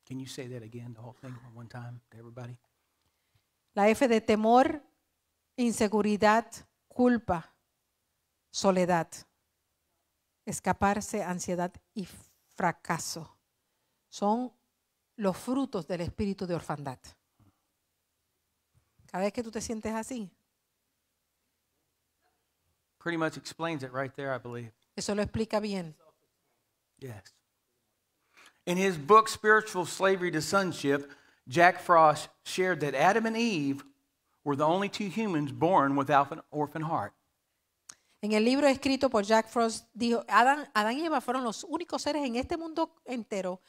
[SPEAKER 2] Can you say that again, the whole thing, one time to everybody?
[SPEAKER 1] La F de temor, inseguridad, culpa, soledad, escaparse, ansiedad y fracaso. Son los frutos del espíritu de orfandad. Cada vez que tú te sientes así.
[SPEAKER 2] Pretty much explains it right there, I believe.
[SPEAKER 1] Eso lo explica bien.
[SPEAKER 2] Yes. In his book Spiritual Slavery to Sonship, Jack Frost shared that Adam and Eve were the only two humans born without an
[SPEAKER 1] orphan heart. En el libro escrito por Jack Frost dijo, Adán, Adán y Eva fueron los únicos seres en este mundo entero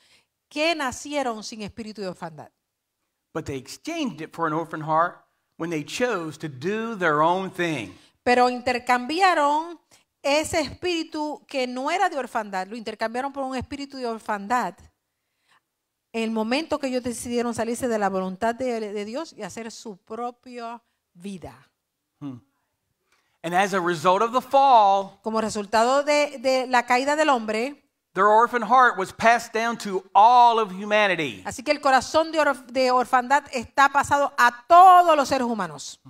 [SPEAKER 1] que nacieron sin espíritu de orfandad.
[SPEAKER 2] But they exchanged it for an orphan heart
[SPEAKER 1] Pero intercambiaron ese espíritu que no era de orfandad, lo intercambiaron por un espíritu de orfandad. El momento que ellos decidieron salirse de la voluntad de, Dios y hacer su propia vida. Hmm. como resultado de, de la caída del hombre, Así que el corazón de, orfandad está pasado a todos los seres humanos.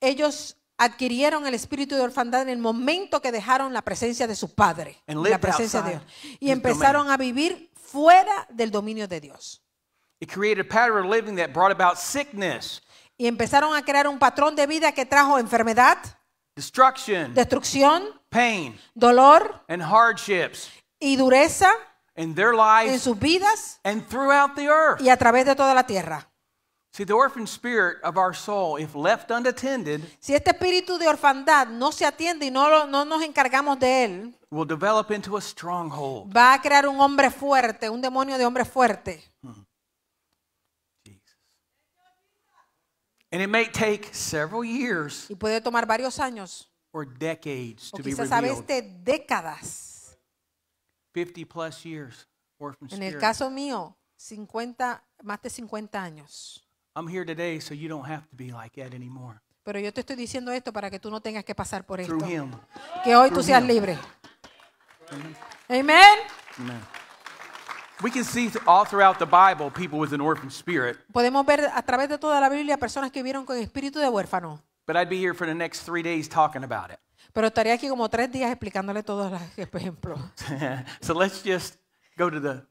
[SPEAKER 1] Ellos adquirieron el espíritu de orfandad en el momento que dejaron la presencia de su Padre la presencia Dios, y empezaron a vivir fuera del dominio de Dios. Y empezaron a crear un patrón de vida que trajo enfermedad. Destruction. Destrucción. Pain. Dolor. And hardships. Y dureza. In their lives. En sus vidas. And throughout the earth. Y a través de toda la tierra.
[SPEAKER 2] See, the orphan spirit of our soul, if left unattended, si este espíritu de orfandad
[SPEAKER 1] no se atiende y no, lo, no nos encargamos de él,
[SPEAKER 2] will develop into a stronghold.
[SPEAKER 1] va a crear un hombre fuerte, un demonio de hombre fuerte.
[SPEAKER 2] And it may take several years y
[SPEAKER 1] puede tomar varios años
[SPEAKER 2] or decades o to quizás be a veces
[SPEAKER 1] décadas.
[SPEAKER 2] 50 plus years orphan En el caso
[SPEAKER 1] mío, 50, más de 50 años.
[SPEAKER 2] I'm here today so you don't have to be like that anymore.
[SPEAKER 1] Pero yo te estoy diciendo esto para que tú no tengas que pasar por esto. him. Que hoy tú seas him. libre. Amén.
[SPEAKER 2] Amen. We can see all throughout the Bible people with an orphan spirit.
[SPEAKER 1] Podemos ver a través de toda la Biblia personas que vivieron con espíritu de huérfano.
[SPEAKER 2] But I'd be here for the next three days talking about it.
[SPEAKER 1] Pero estaría aquí como tres días explicándole todos los ejemplos.
[SPEAKER 2] so let's just go to the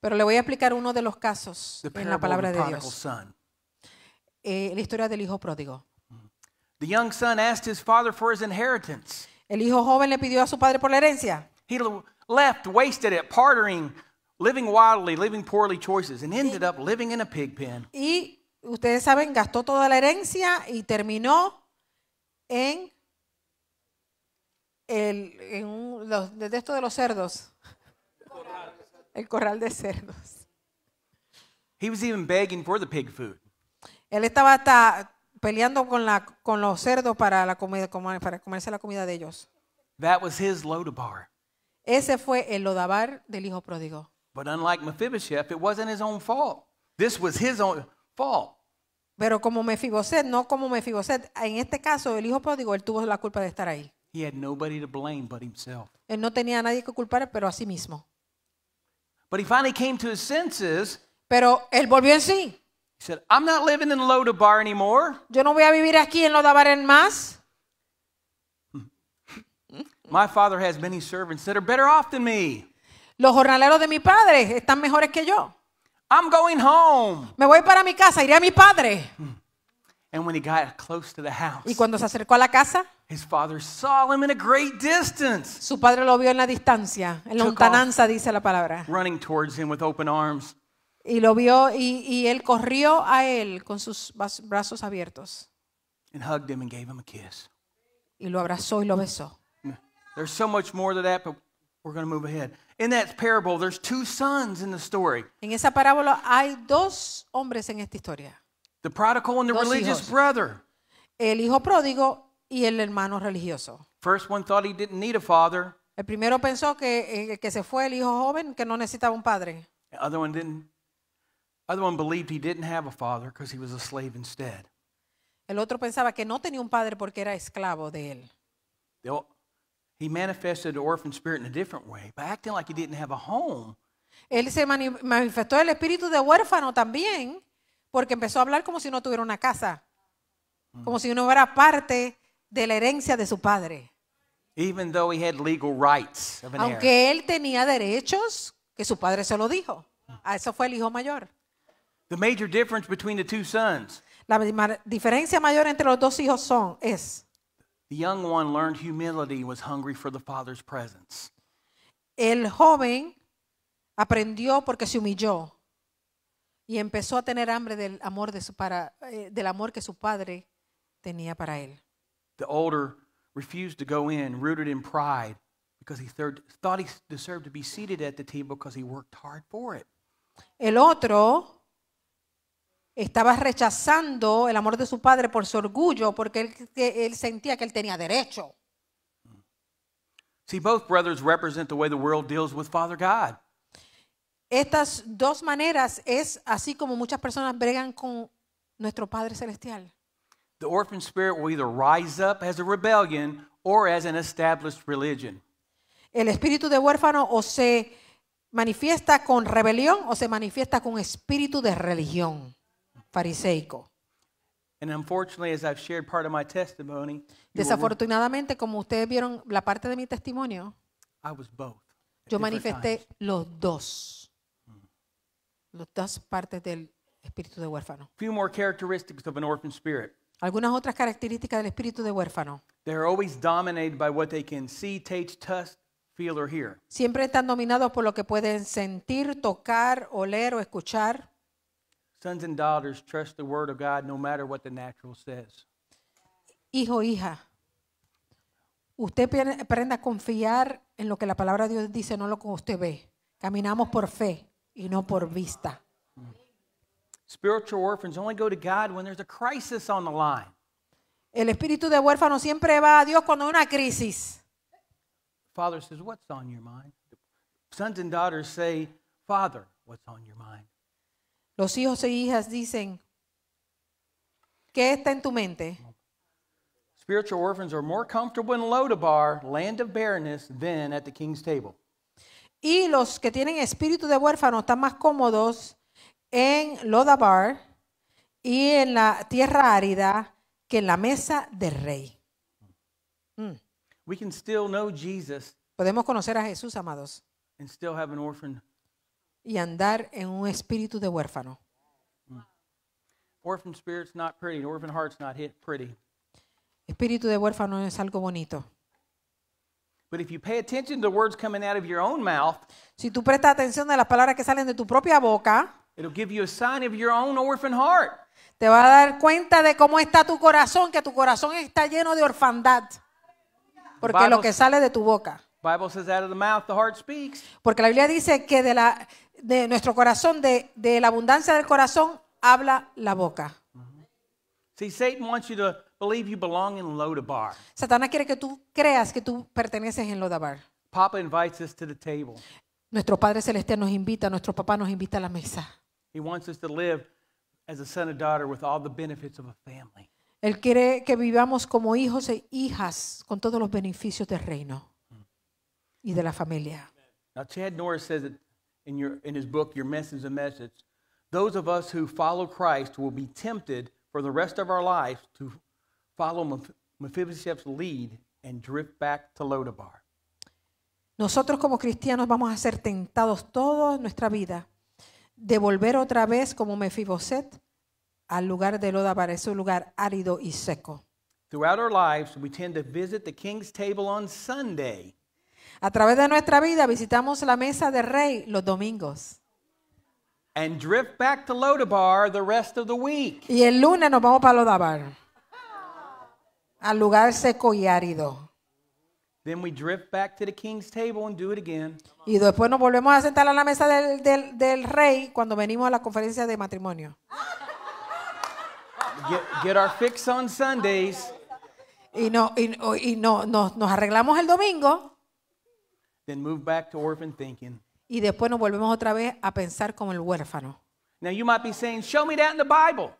[SPEAKER 1] Pero le voy a explicar uno de los casos en la palabra de Dios. Eh, la historia del hijo pródigo.
[SPEAKER 2] The young son asked his father for
[SPEAKER 1] his inheritance. El hijo joven le pidió a su padre por la herencia.
[SPEAKER 2] He left, wasted it, partnering living wildly, living poorly choices, and ended up living in a pig pen.
[SPEAKER 1] Y ustedes saben, gastó toda la herencia y terminó en el en un, los, de de los cerdos. El corral de cerdos.
[SPEAKER 2] He was even begging for the pig food.
[SPEAKER 1] Él estaba hasta peleando con, la, con los cerdos para, la comida, para comerse la comida de ellos.
[SPEAKER 2] That was his Lodabar.
[SPEAKER 1] Ese fue el Lodabar del hijo pródigo.
[SPEAKER 2] But unlike Mephibosheth, it wasn't his own fault. This was his own
[SPEAKER 1] fault. Pero como Mefiboset, no como Mefiboset, en este caso el hijo pródigo, él tuvo la culpa de estar ahí.
[SPEAKER 2] He had nobody to blame but himself.
[SPEAKER 1] Él no tenía a nadie que culpar, pero a sí mismo.
[SPEAKER 2] But he finally came to his senses. Pero él volvió en sí. He said,
[SPEAKER 1] I'm not living in Lodabar anymore. Yo no voy a vivir aquí en Lodabar en más.
[SPEAKER 2] My father has many servants that are better off than me.
[SPEAKER 1] Los jornaleros de mi padre están mejores que yo. I'm going home. Me voy para mi casa, iré a mi padre. y cuando se acercó a la casa, Su padre lo vio en la distancia, en la lontananza dice la palabra. Y lo vio y, él corrió a él con sus brazos abiertos.
[SPEAKER 2] Y
[SPEAKER 1] lo abrazó y lo besó.
[SPEAKER 2] There's so much more to that, but We're going to move ahead. In that parable, there's two sons in the story.
[SPEAKER 1] En esa parábola hay dos hombres en esta historia.
[SPEAKER 2] The prodigal and the dos religious hijos.
[SPEAKER 1] brother. El hijo pródigo y el hermano religioso.
[SPEAKER 2] First one thought he didn't need a father.
[SPEAKER 1] El primero pensó que el eh, que se fue el hijo joven que no necesitaba un padre.
[SPEAKER 2] The other one didn't. Other one believed he didn't have a father because he was a slave instead.
[SPEAKER 1] El otro pensaba que no tenía un padre porque era esclavo de él. The Él se manifestó el espíritu de huérfano también porque empezó a hablar como si no tuviera una casa, mm. como si no fuera parte de la herencia de su padre.
[SPEAKER 2] Even Aunque
[SPEAKER 1] él tenía derechos, que su padre se lo dijo. A eso fue el hijo mayor. La diferencia mayor entre los dos hijos son es
[SPEAKER 2] The young one learned humility, and was hungry for the Father's presence.
[SPEAKER 1] El joven aprendió porque se humilló y empezó a tener hambre del amor de su para eh, del amor que su padre tenía para él.
[SPEAKER 2] The older refused to go in, rooted in pride, because he thought he deserved to be seated at the table because he worked
[SPEAKER 1] hard for it. El otro estaba rechazando el amor de su padre por su orgullo, porque él, sentía que él tenía derecho.
[SPEAKER 2] both brothers represent the way the world deals with Father God.
[SPEAKER 1] Estas dos maneras es así como muchas personas bregan con nuestro Padre Celestial.
[SPEAKER 2] The orphan spirit will either rise up as a rebellion or as an established religion.
[SPEAKER 1] El espíritu de huérfano o se manifiesta con rebelión o se manifiesta con espíritu de religión fariseico.
[SPEAKER 2] Desafortunadamente,
[SPEAKER 1] como ustedes vieron la parte de mi testimonio, yo manifesté los dos, hmm. las dos partes del espíritu de huérfano. Algunas otras características del espíritu de huérfano. Siempre están dominados por lo que pueden sentir, tocar, oler o escuchar.
[SPEAKER 2] Sons and daughters, trust the word of God no matter what the natural says.
[SPEAKER 1] Hijo, hija, usted aprenda a confiar en lo que la palabra de Dios dice, no lo que usted ve. Caminamos por fe y no por vista.
[SPEAKER 2] Spiritual orphans only go to God when there's a crisis on the line.
[SPEAKER 1] El espíritu de huérfano siempre va a Dios cuando hay una crisis.
[SPEAKER 2] Father says, "What's on your mind?" Sons and daughters say, "Father, what's on your mind?"
[SPEAKER 1] Los hijos e hijas dicen, ¿qué está en tu mente?
[SPEAKER 2] Spiritual orphans are more comfortable in Lodabar, land of barrenness, than at the king's table.
[SPEAKER 1] Y los que tienen espíritu de huérfano están más cómodos en Lodabar y en la tierra árida que en la mesa del rey.
[SPEAKER 2] Mm. We can still know Jesus
[SPEAKER 1] Podemos conocer a Jesús, amados.
[SPEAKER 2] and still have an orphan
[SPEAKER 1] y andar en un espíritu de huérfano. Espíritu de huérfano es algo bonito. si tú prestas atención a las palabras que salen de tu propia boca, Te va a dar cuenta de cómo está tu corazón, que tu corazón está lleno de orfandad.
[SPEAKER 2] Porque lo que sale
[SPEAKER 1] de tu boca.
[SPEAKER 2] Porque
[SPEAKER 1] la Biblia dice que de la de nuestro corazón, de, la abundancia del corazón, habla la boca. Satanás quiere que tú creas que tú perteneces en Lodabar.
[SPEAKER 2] invites us to table.
[SPEAKER 1] Nuestro Padre Celestial nos invita, nuestro papá nos invita a la mesa. Él quiere que vivamos como hijos e hijas con todos los beneficios del reino y de la familia.
[SPEAKER 2] in, your, in his book, Your Mess is a Message, those of us who follow Christ will be tempted for the rest of our lives to follow Mephibosheth's lead and drift back to Lodabar.
[SPEAKER 1] Nosotros como cristianos vamos a ser tentados toda nuestra vida de volver otra vez como Mefiboset al lugar de Lodabar, ese lugar árido y seco.
[SPEAKER 2] Throughout our lives, we tend to visit the king's table on Sunday
[SPEAKER 1] A través de nuestra vida visitamos la mesa del rey los domingos. Y el lunes nos vamos para Lodabar. Al lugar seco y árido. Y después nos volvemos a sentar a la mesa del, del, del rey cuando venimos a la conferencia de matrimonio. Y, no, y, no, no, nos arreglamos el domingo.
[SPEAKER 2] Then move back to orphan thinking.
[SPEAKER 1] Y después nos volvemos otra vez a pensar como el huérfano.
[SPEAKER 2] Now you might be saying, "Show me that in the Bible."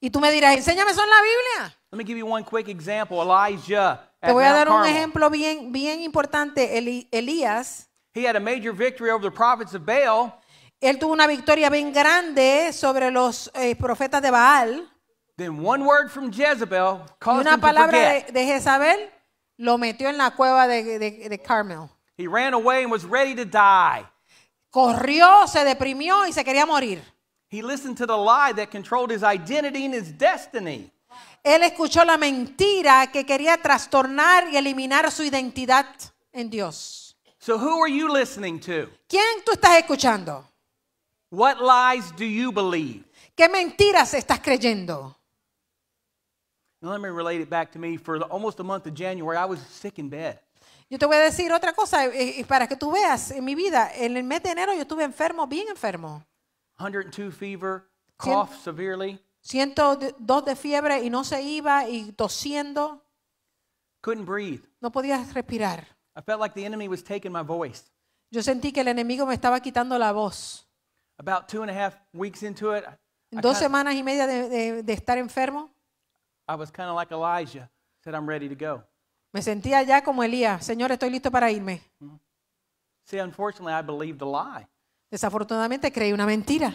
[SPEAKER 1] Y tú me dirás, "Enséñame eso en la Biblia."
[SPEAKER 2] Let me give you one quick example. Elijah
[SPEAKER 1] Te voy a dar un ejemplo bien bien importante, Eli Elías. He had a major victory over the prophets of Baal. Él tuvo una victoria bien grande sobre los eh, profetas de Baal. Then one word from Jezebel caused y una palabra him to de, de Jezabel lo metió en la cueva de, de, de Carmel.
[SPEAKER 2] He ran away and was ready to die.
[SPEAKER 1] Corrió, se deprimió y se quería morir.
[SPEAKER 2] He listened to the lie that controlled
[SPEAKER 1] his identity and his destiny. Él escuchó la mentira que quería trastornar y eliminar su identidad en Dios.
[SPEAKER 2] So who are you listening to?
[SPEAKER 1] ¿Quién tú estás escuchando?
[SPEAKER 2] What lies do you believe?
[SPEAKER 1] ¿Qué mentiras estás creyendo?
[SPEAKER 2] Now let me relate it back to me. For almost a month of
[SPEAKER 1] January, I was sick in bed. Yo te voy a decir otra cosa eh, eh, y para que tú veas en mi vida, en el mes de enero yo estuve enfermo, bien enfermo.
[SPEAKER 2] 102 fever, cough severely.
[SPEAKER 1] 102 de fiebre y no se iba y tosiendo.
[SPEAKER 2] Couldn't breathe.
[SPEAKER 1] No podía respirar.
[SPEAKER 2] I felt like the enemy was taking my voice.
[SPEAKER 1] Yo sentí que el enemigo me estaba quitando la voz.
[SPEAKER 2] About two and a half weeks into it,
[SPEAKER 1] Dos semanas y media de, de, de estar enfermo.
[SPEAKER 2] I was kind of like Elijah, said I'm ready to go.
[SPEAKER 1] Me sentía ya como Elías, Señor, estoy listo para irme. Desafortunadamente creí una mentira.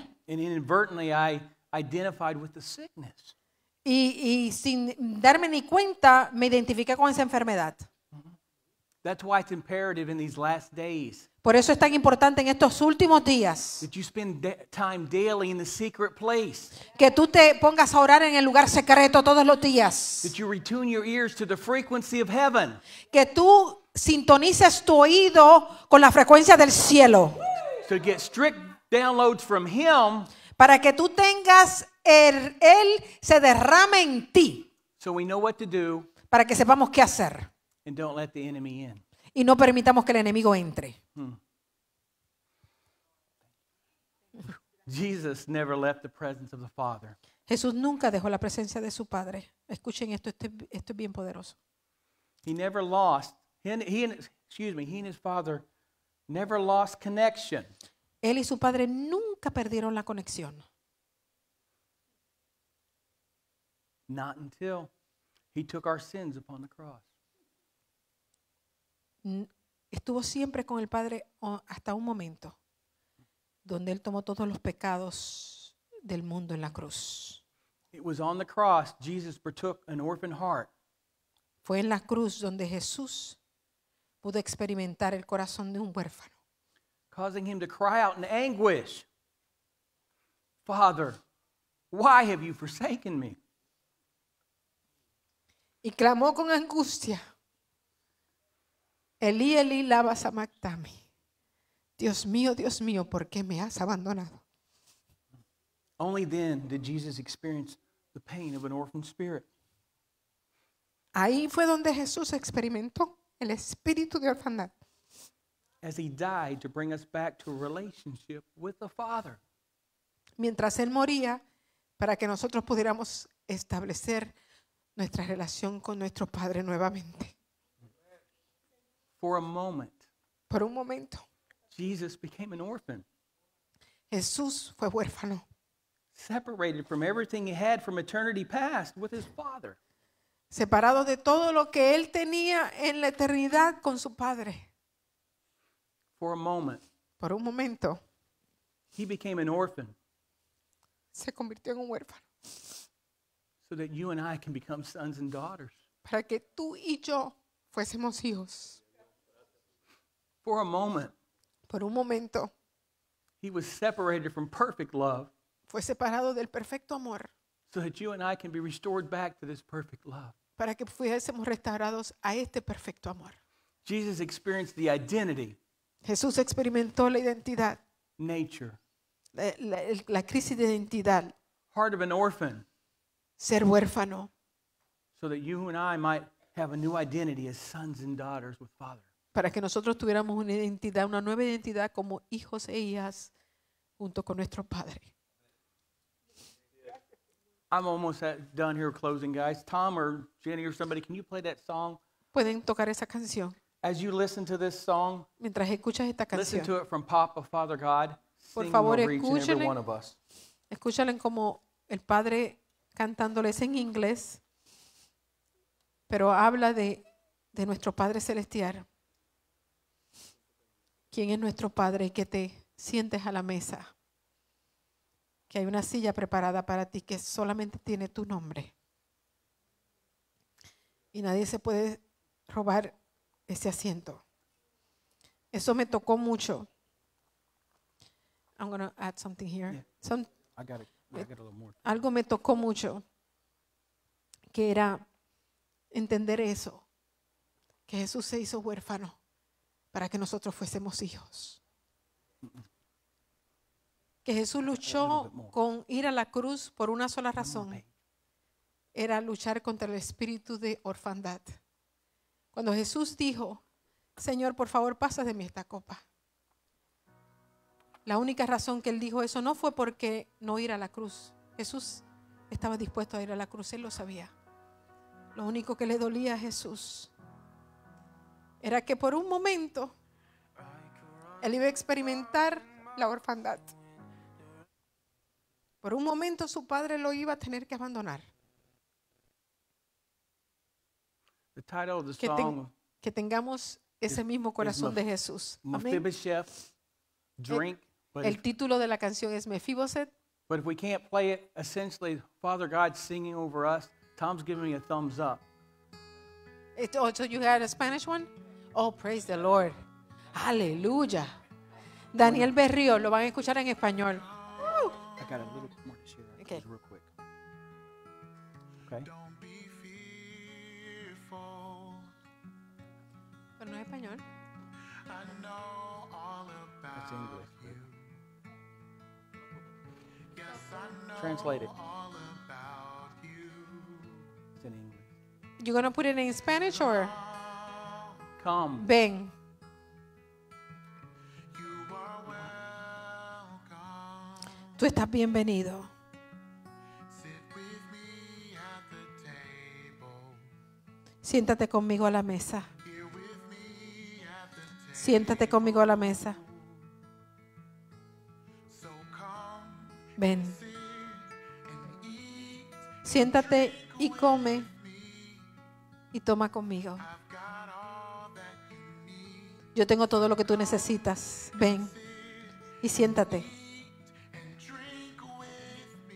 [SPEAKER 1] Y, sin darme ni cuenta me identifiqué con esa enfermedad. Por eso es tan importante en estos últimos días que tú te pongas a orar en el lugar secreto todos los días, que tú sintonices tu oído con la frecuencia del cielo, para que tú tengas, el- Él se derrame en ti, para que sepamos qué hacer.
[SPEAKER 2] And don't let the enemy in.
[SPEAKER 1] Y no permitamos que el enemigo entre.
[SPEAKER 2] Hmm. Jesus never left the presence of the Father.
[SPEAKER 1] Jesús nunca dejó la presencia de su Padre. Escuchen esto, esto, esto es bien poderoso.
[SPEAKER 2] He never lost. He and, he and, excuse me. He and his Father never lost connection.
[SPEAKER 1] Él y su Padre nunca perdieron la conexión.
[SPEAKER 2] Not until he took our sins upon the cross
[SPEAKER 1] estuvo siempre con el Padre hasta un momento, donde Él tomó todos los pecados del mundo en la cruz. Fue en la cruz donde Jesús pudo experimentar el corazón de un huérfano.
[SPEAKER 2] Causing him to cry out in anguish, Father, why have you forsaken me?
[SPEAKER 1] Y clamó con angustia. Elí, Elí, lava Dios mío, Dios mío, ¿por qué me has abandonado?
[SPEAKER 2] Only then did Jesus experience the pain of an orphan spirit.
[SPEAKER 1] Ahí fue donde Jesús experimentó el espíritu de orfandad.
[SPEAKER 2] As he died to bring us back to relationship with the Father.
[SPEAKER 1] Mientras él moría para que nosotros pudiéramos establecer nuestra relación con nuestro Padre nuevamente.
[SPEAKER 2] For a moment, por un momento, Jesus became
[SPEAKER 1] an orphan. Jesús fue huérfano.
[SPEAKER 2] Separated from everything he had from eternity past with his father.
[SPEAKER 1] Separado de todo lo que él tenía en la eternidad con su padre.
[SPEAKER 2] For a moment, por un momento, he became an orphan.
[SPEAKER 1] Se convirtió en un huérfano.
[SPEAKER 2] So that you and I can become sons and daughters.
[SPEAKER 1] Para que tú y yo fuésemos hijos. For a moment, por un momento,
[SPEAKER 2] he was separated from perfect love
[SPEAKER 1] fue separado del perfecto amor
[SPEAKER 2] so that you and I can be restored back to this perfect love.
[SPEAKER 1] para que fuésemos restaurados a este perfecto amor.
[SPEAKER 2] Jesus experienced the identity,
[SPEAKER 1] Jesús experimentó la identidad, nature, la, la- la crisis de identidad, heart of an orphan, ser huérfano,
[SPEAKER 2] so that you and I might have a new identity as sons and daughters with Father.
[SPEAKER 1] para que nosotros tuviéramos una identidad, una nueva identidad como hijos e hijas junto con nuestro Padre.
[SPEAKER 2] done here closing, guys. Tom or Jenny or somebody, can you play that song?
[SPEAKER 1] Pueden tocar esa canción. mientras escuchas esta canción, listen to
[SPEAKER 2] it from Father God. Por favor, escúchenle.
[SPEAKER 1] como el Padre cantándoles en inglés, pero habla de, de nuestro Padre Celestial quién es nuestro Padre, y que te sientes a la mesa, que hay una silla preparada para ti que solamente tiene tu nombre. Y nadie se puede robar ese asiento. Eso me tocó mucho. I'm going to add something here. I Algo me tocó mucho, que era entender eso, que Jesús se hizo huérfano para que nosotros fuésemos hijos. Que Jesús luchó con ir a la cruz por una sola razón. Era luchar contra el espíritu de orfandad. Cuando Jesús dijo, Señor, por favor, pasa de mí esta copa. La única razón que él dijo eso no fue porque no ir a la cruz. Jesús estaba dispuesto a ir a la cruz, él lo sabía. Lo único que le dolía a Jesús era que por un momento él iba a experimentar la orfandad. Por un momento su padre lo iba a tener que abandonar.
[SPEAKER 2] Que, ten,
[SPEAKER 1] tengamos ese mismo corazón de Jesús. Amén. Drink, el, el título de la canción es Mephiboset.
[SPEAKER 2] But if we can't play it, essentially, Father God singing over us. Tom's giving me a thumbs up.
[SPEAKER 1] It, oh, so you had a Spanish one? Oh, praise the Lord. Aleluya. Daniel Berrío, lo van a escuchar en español.
[SPEAKER 2] Translated. I got a little more Okay. Real quick. Okay.
[SPEAKER 1] no That's English. Translate it. gonna put it in Spanish or? Ven. Tú estás bienvenido. Siéntate conmigo a la mesa. Siéntate conmigo a la mesa. Ven. Siéntate y come y toma conmigo yo tengo todo lo que tú necesitas. Ven y siéntate.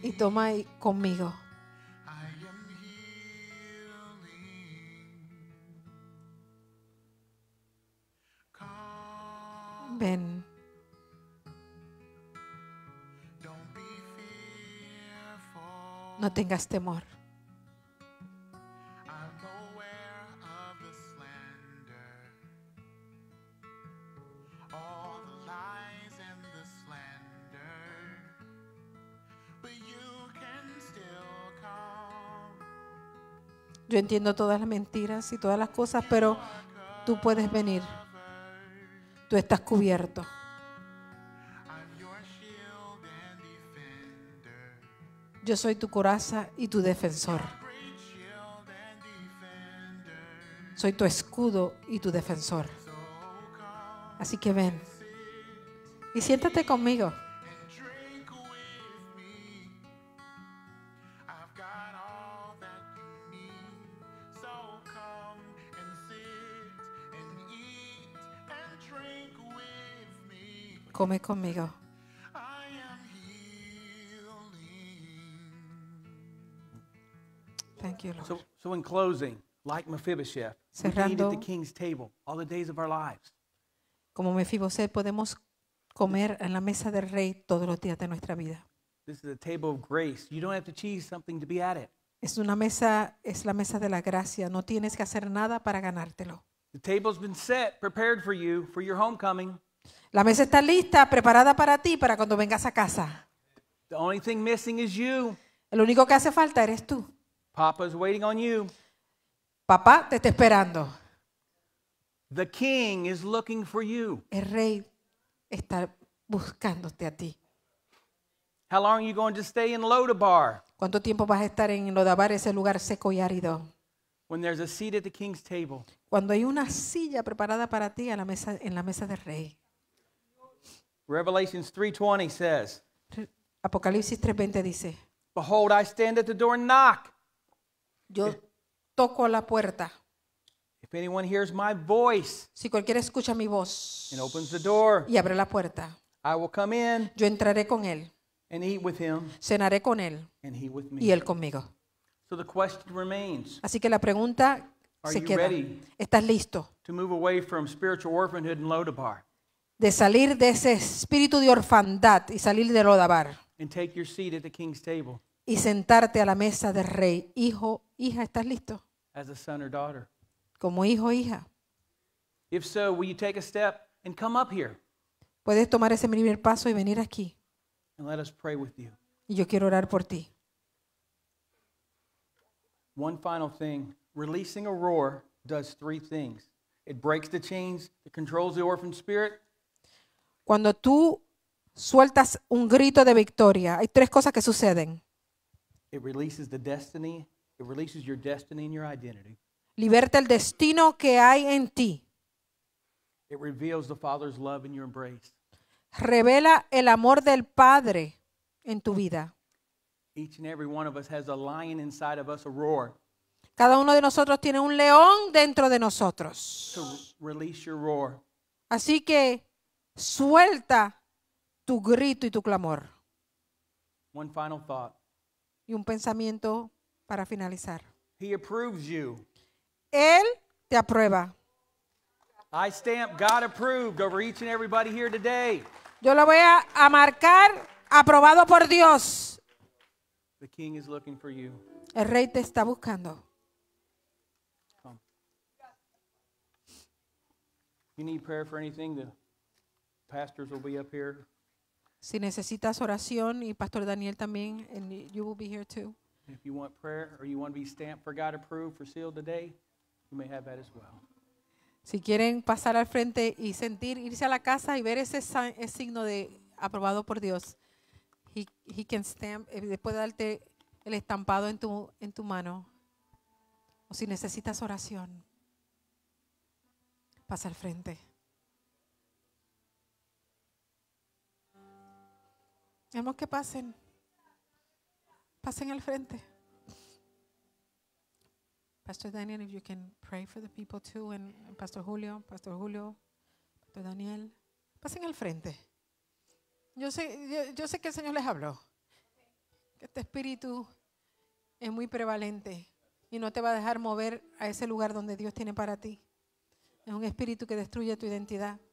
[SPEAKER 1] Y toma conmigo. Ven. No tengas temor. entiendo todas las mentiras y todas las cosas, pero tú puedes venir. Tú estás cubierto. Yo soy tu coraza y tu defensor. Soy tu escudo y tu defensor. Así que ven y siéntate conmigo. come conmigo.
[SPEAKER 2] Thank you, Lord. So, so in closing, like Mephibosheth, Cerrando, we can eat at the king's table all the days of our lives.
[SPEAKER 1] Como Mephibosheth, podemos comer en la mesa del rey todos los días de nuestra vida.
[SPEAKER 2] This is a table of grace. You don't have to choose
[SPEAKER 1] something to be at it. Es una mesa, es la mesa de la gracia. No tienes que hacer nada para ganártelo.
[SPEAKER 2] The table's been set, prepared for you for your homecoming.
[SPEAKER 1] La mesa está lista, preparada para ti, para cuando vengas a casa.
[SPEAKER 2] El
[SPEAKER 1] único que hace falta eres tú. Papá te está esperando.
[SPEAKER 2] El
[SPEAKER 1] rey está buscándote a ti. ¿Cuánto tiempo vas a estar en Lodabar, ese lugar seco y árido?
[SPEAKER 2] Cuando
[SPEAKER 1] hay una silla preparada para ti a la mesa, en la mesa del rey.
[SPEAKER 2] Revelations 3:20 says,
[SPEAKER 1] Apocalipsis 3:20 dice,
[SPEAKER 2] Behold, I stand
[SPEAKER 1] at the door and knock. Yo toco la puerta.
[SPEAKER 2] If anyone hears my voice,
[SPEAKER 1] si cualquiera escucha mi voz
[SPEAKER 2] and opens the door,
[SPEAKER 1] y abre la puerta,
[SPEAKER 2] I will come in
[SPEAKER 1] yo entraré con él,
[SPEAKER 2] and eat with him,
[SPEAKER 1] cenaré con él
[SPEAKER 2] and he with me. y él conmigo. So the question remains, Así
[SPEAKER 1] que la pregunta Are se you queda, ready ¿estás listo
[SPEAKER 2] to move away from spiritual orphanhood in Lodabar?
[SPEAKER 1] de salir de ese espíritu de orfandad y salir de Lodabar. Y sentarte a la mesa del rey. Hijo, hija, ¿estás listo? Como hijo o hija.
[SPEAKER 2] If so, will
[SPEAKER 1] Puedes tomar ese primer paso y venir aquí. Y yo quiero orar por ti.
[SPEAKER 2] One final thing releasing a roar does three things it breaks the chains, it controls the orphan spirit,
[SPEAKER 1] cuando tú sueltas un grito de victoria, hay tres cosas que suceden. Liberta el destino que hay en ti. Revela el amor del Padre en tu vida. Cada uno de nosotros tiene un león dentro de nosotros. Así que Suelta tu grito y tu clamor.
[SPEAKER 2] One final thought.
[SPEAKER 1] Y un pensamiento para finalizar.
[SPEAKER 2] He approves you.
[SPEAKER 1] Él te aprueba.
[SPEAKER 2] I stamp God approved over each and everybody here today.
[SPEAKER 1] Yo lo voy a, a marcar aprobado por Dios.
[SPEAKER 2] The king is looking for you.
[SPEAKER 1] El rey te está buscando. Come.
[SPEAKER 2] You need prayer for anything to pastors will be up here.
[SPEAKER 1] Si necesitas oración y Pastor Daniel también, and you will be here too.
[SPEAKER 2] If you want prayer or you want to be stamped for God approved for sealed today, you may have that as well.
[SPEAKER 1] Si quieren pasar al frente y sentir, irse a la casa y ver ese, signo de aprobado por Dios, he, he can stamp, después eh, de darte el estampado en tu, en tu mano, o si necesitas oración, pasa al frente. Vemos que pasen. Pasen al frente. Pastor Daniel, if you can pray for the people too, and Pastor Julio, Pastor Julio, Pastor Daniel, pasen al frente. Yo sé, yo, yo sé que el Señor les habló, que este espíritu es muy prevalente y no te va a dejar mover a ese lugar donde Dios tiene para ti. Es un espíritu que destruye tu identidad.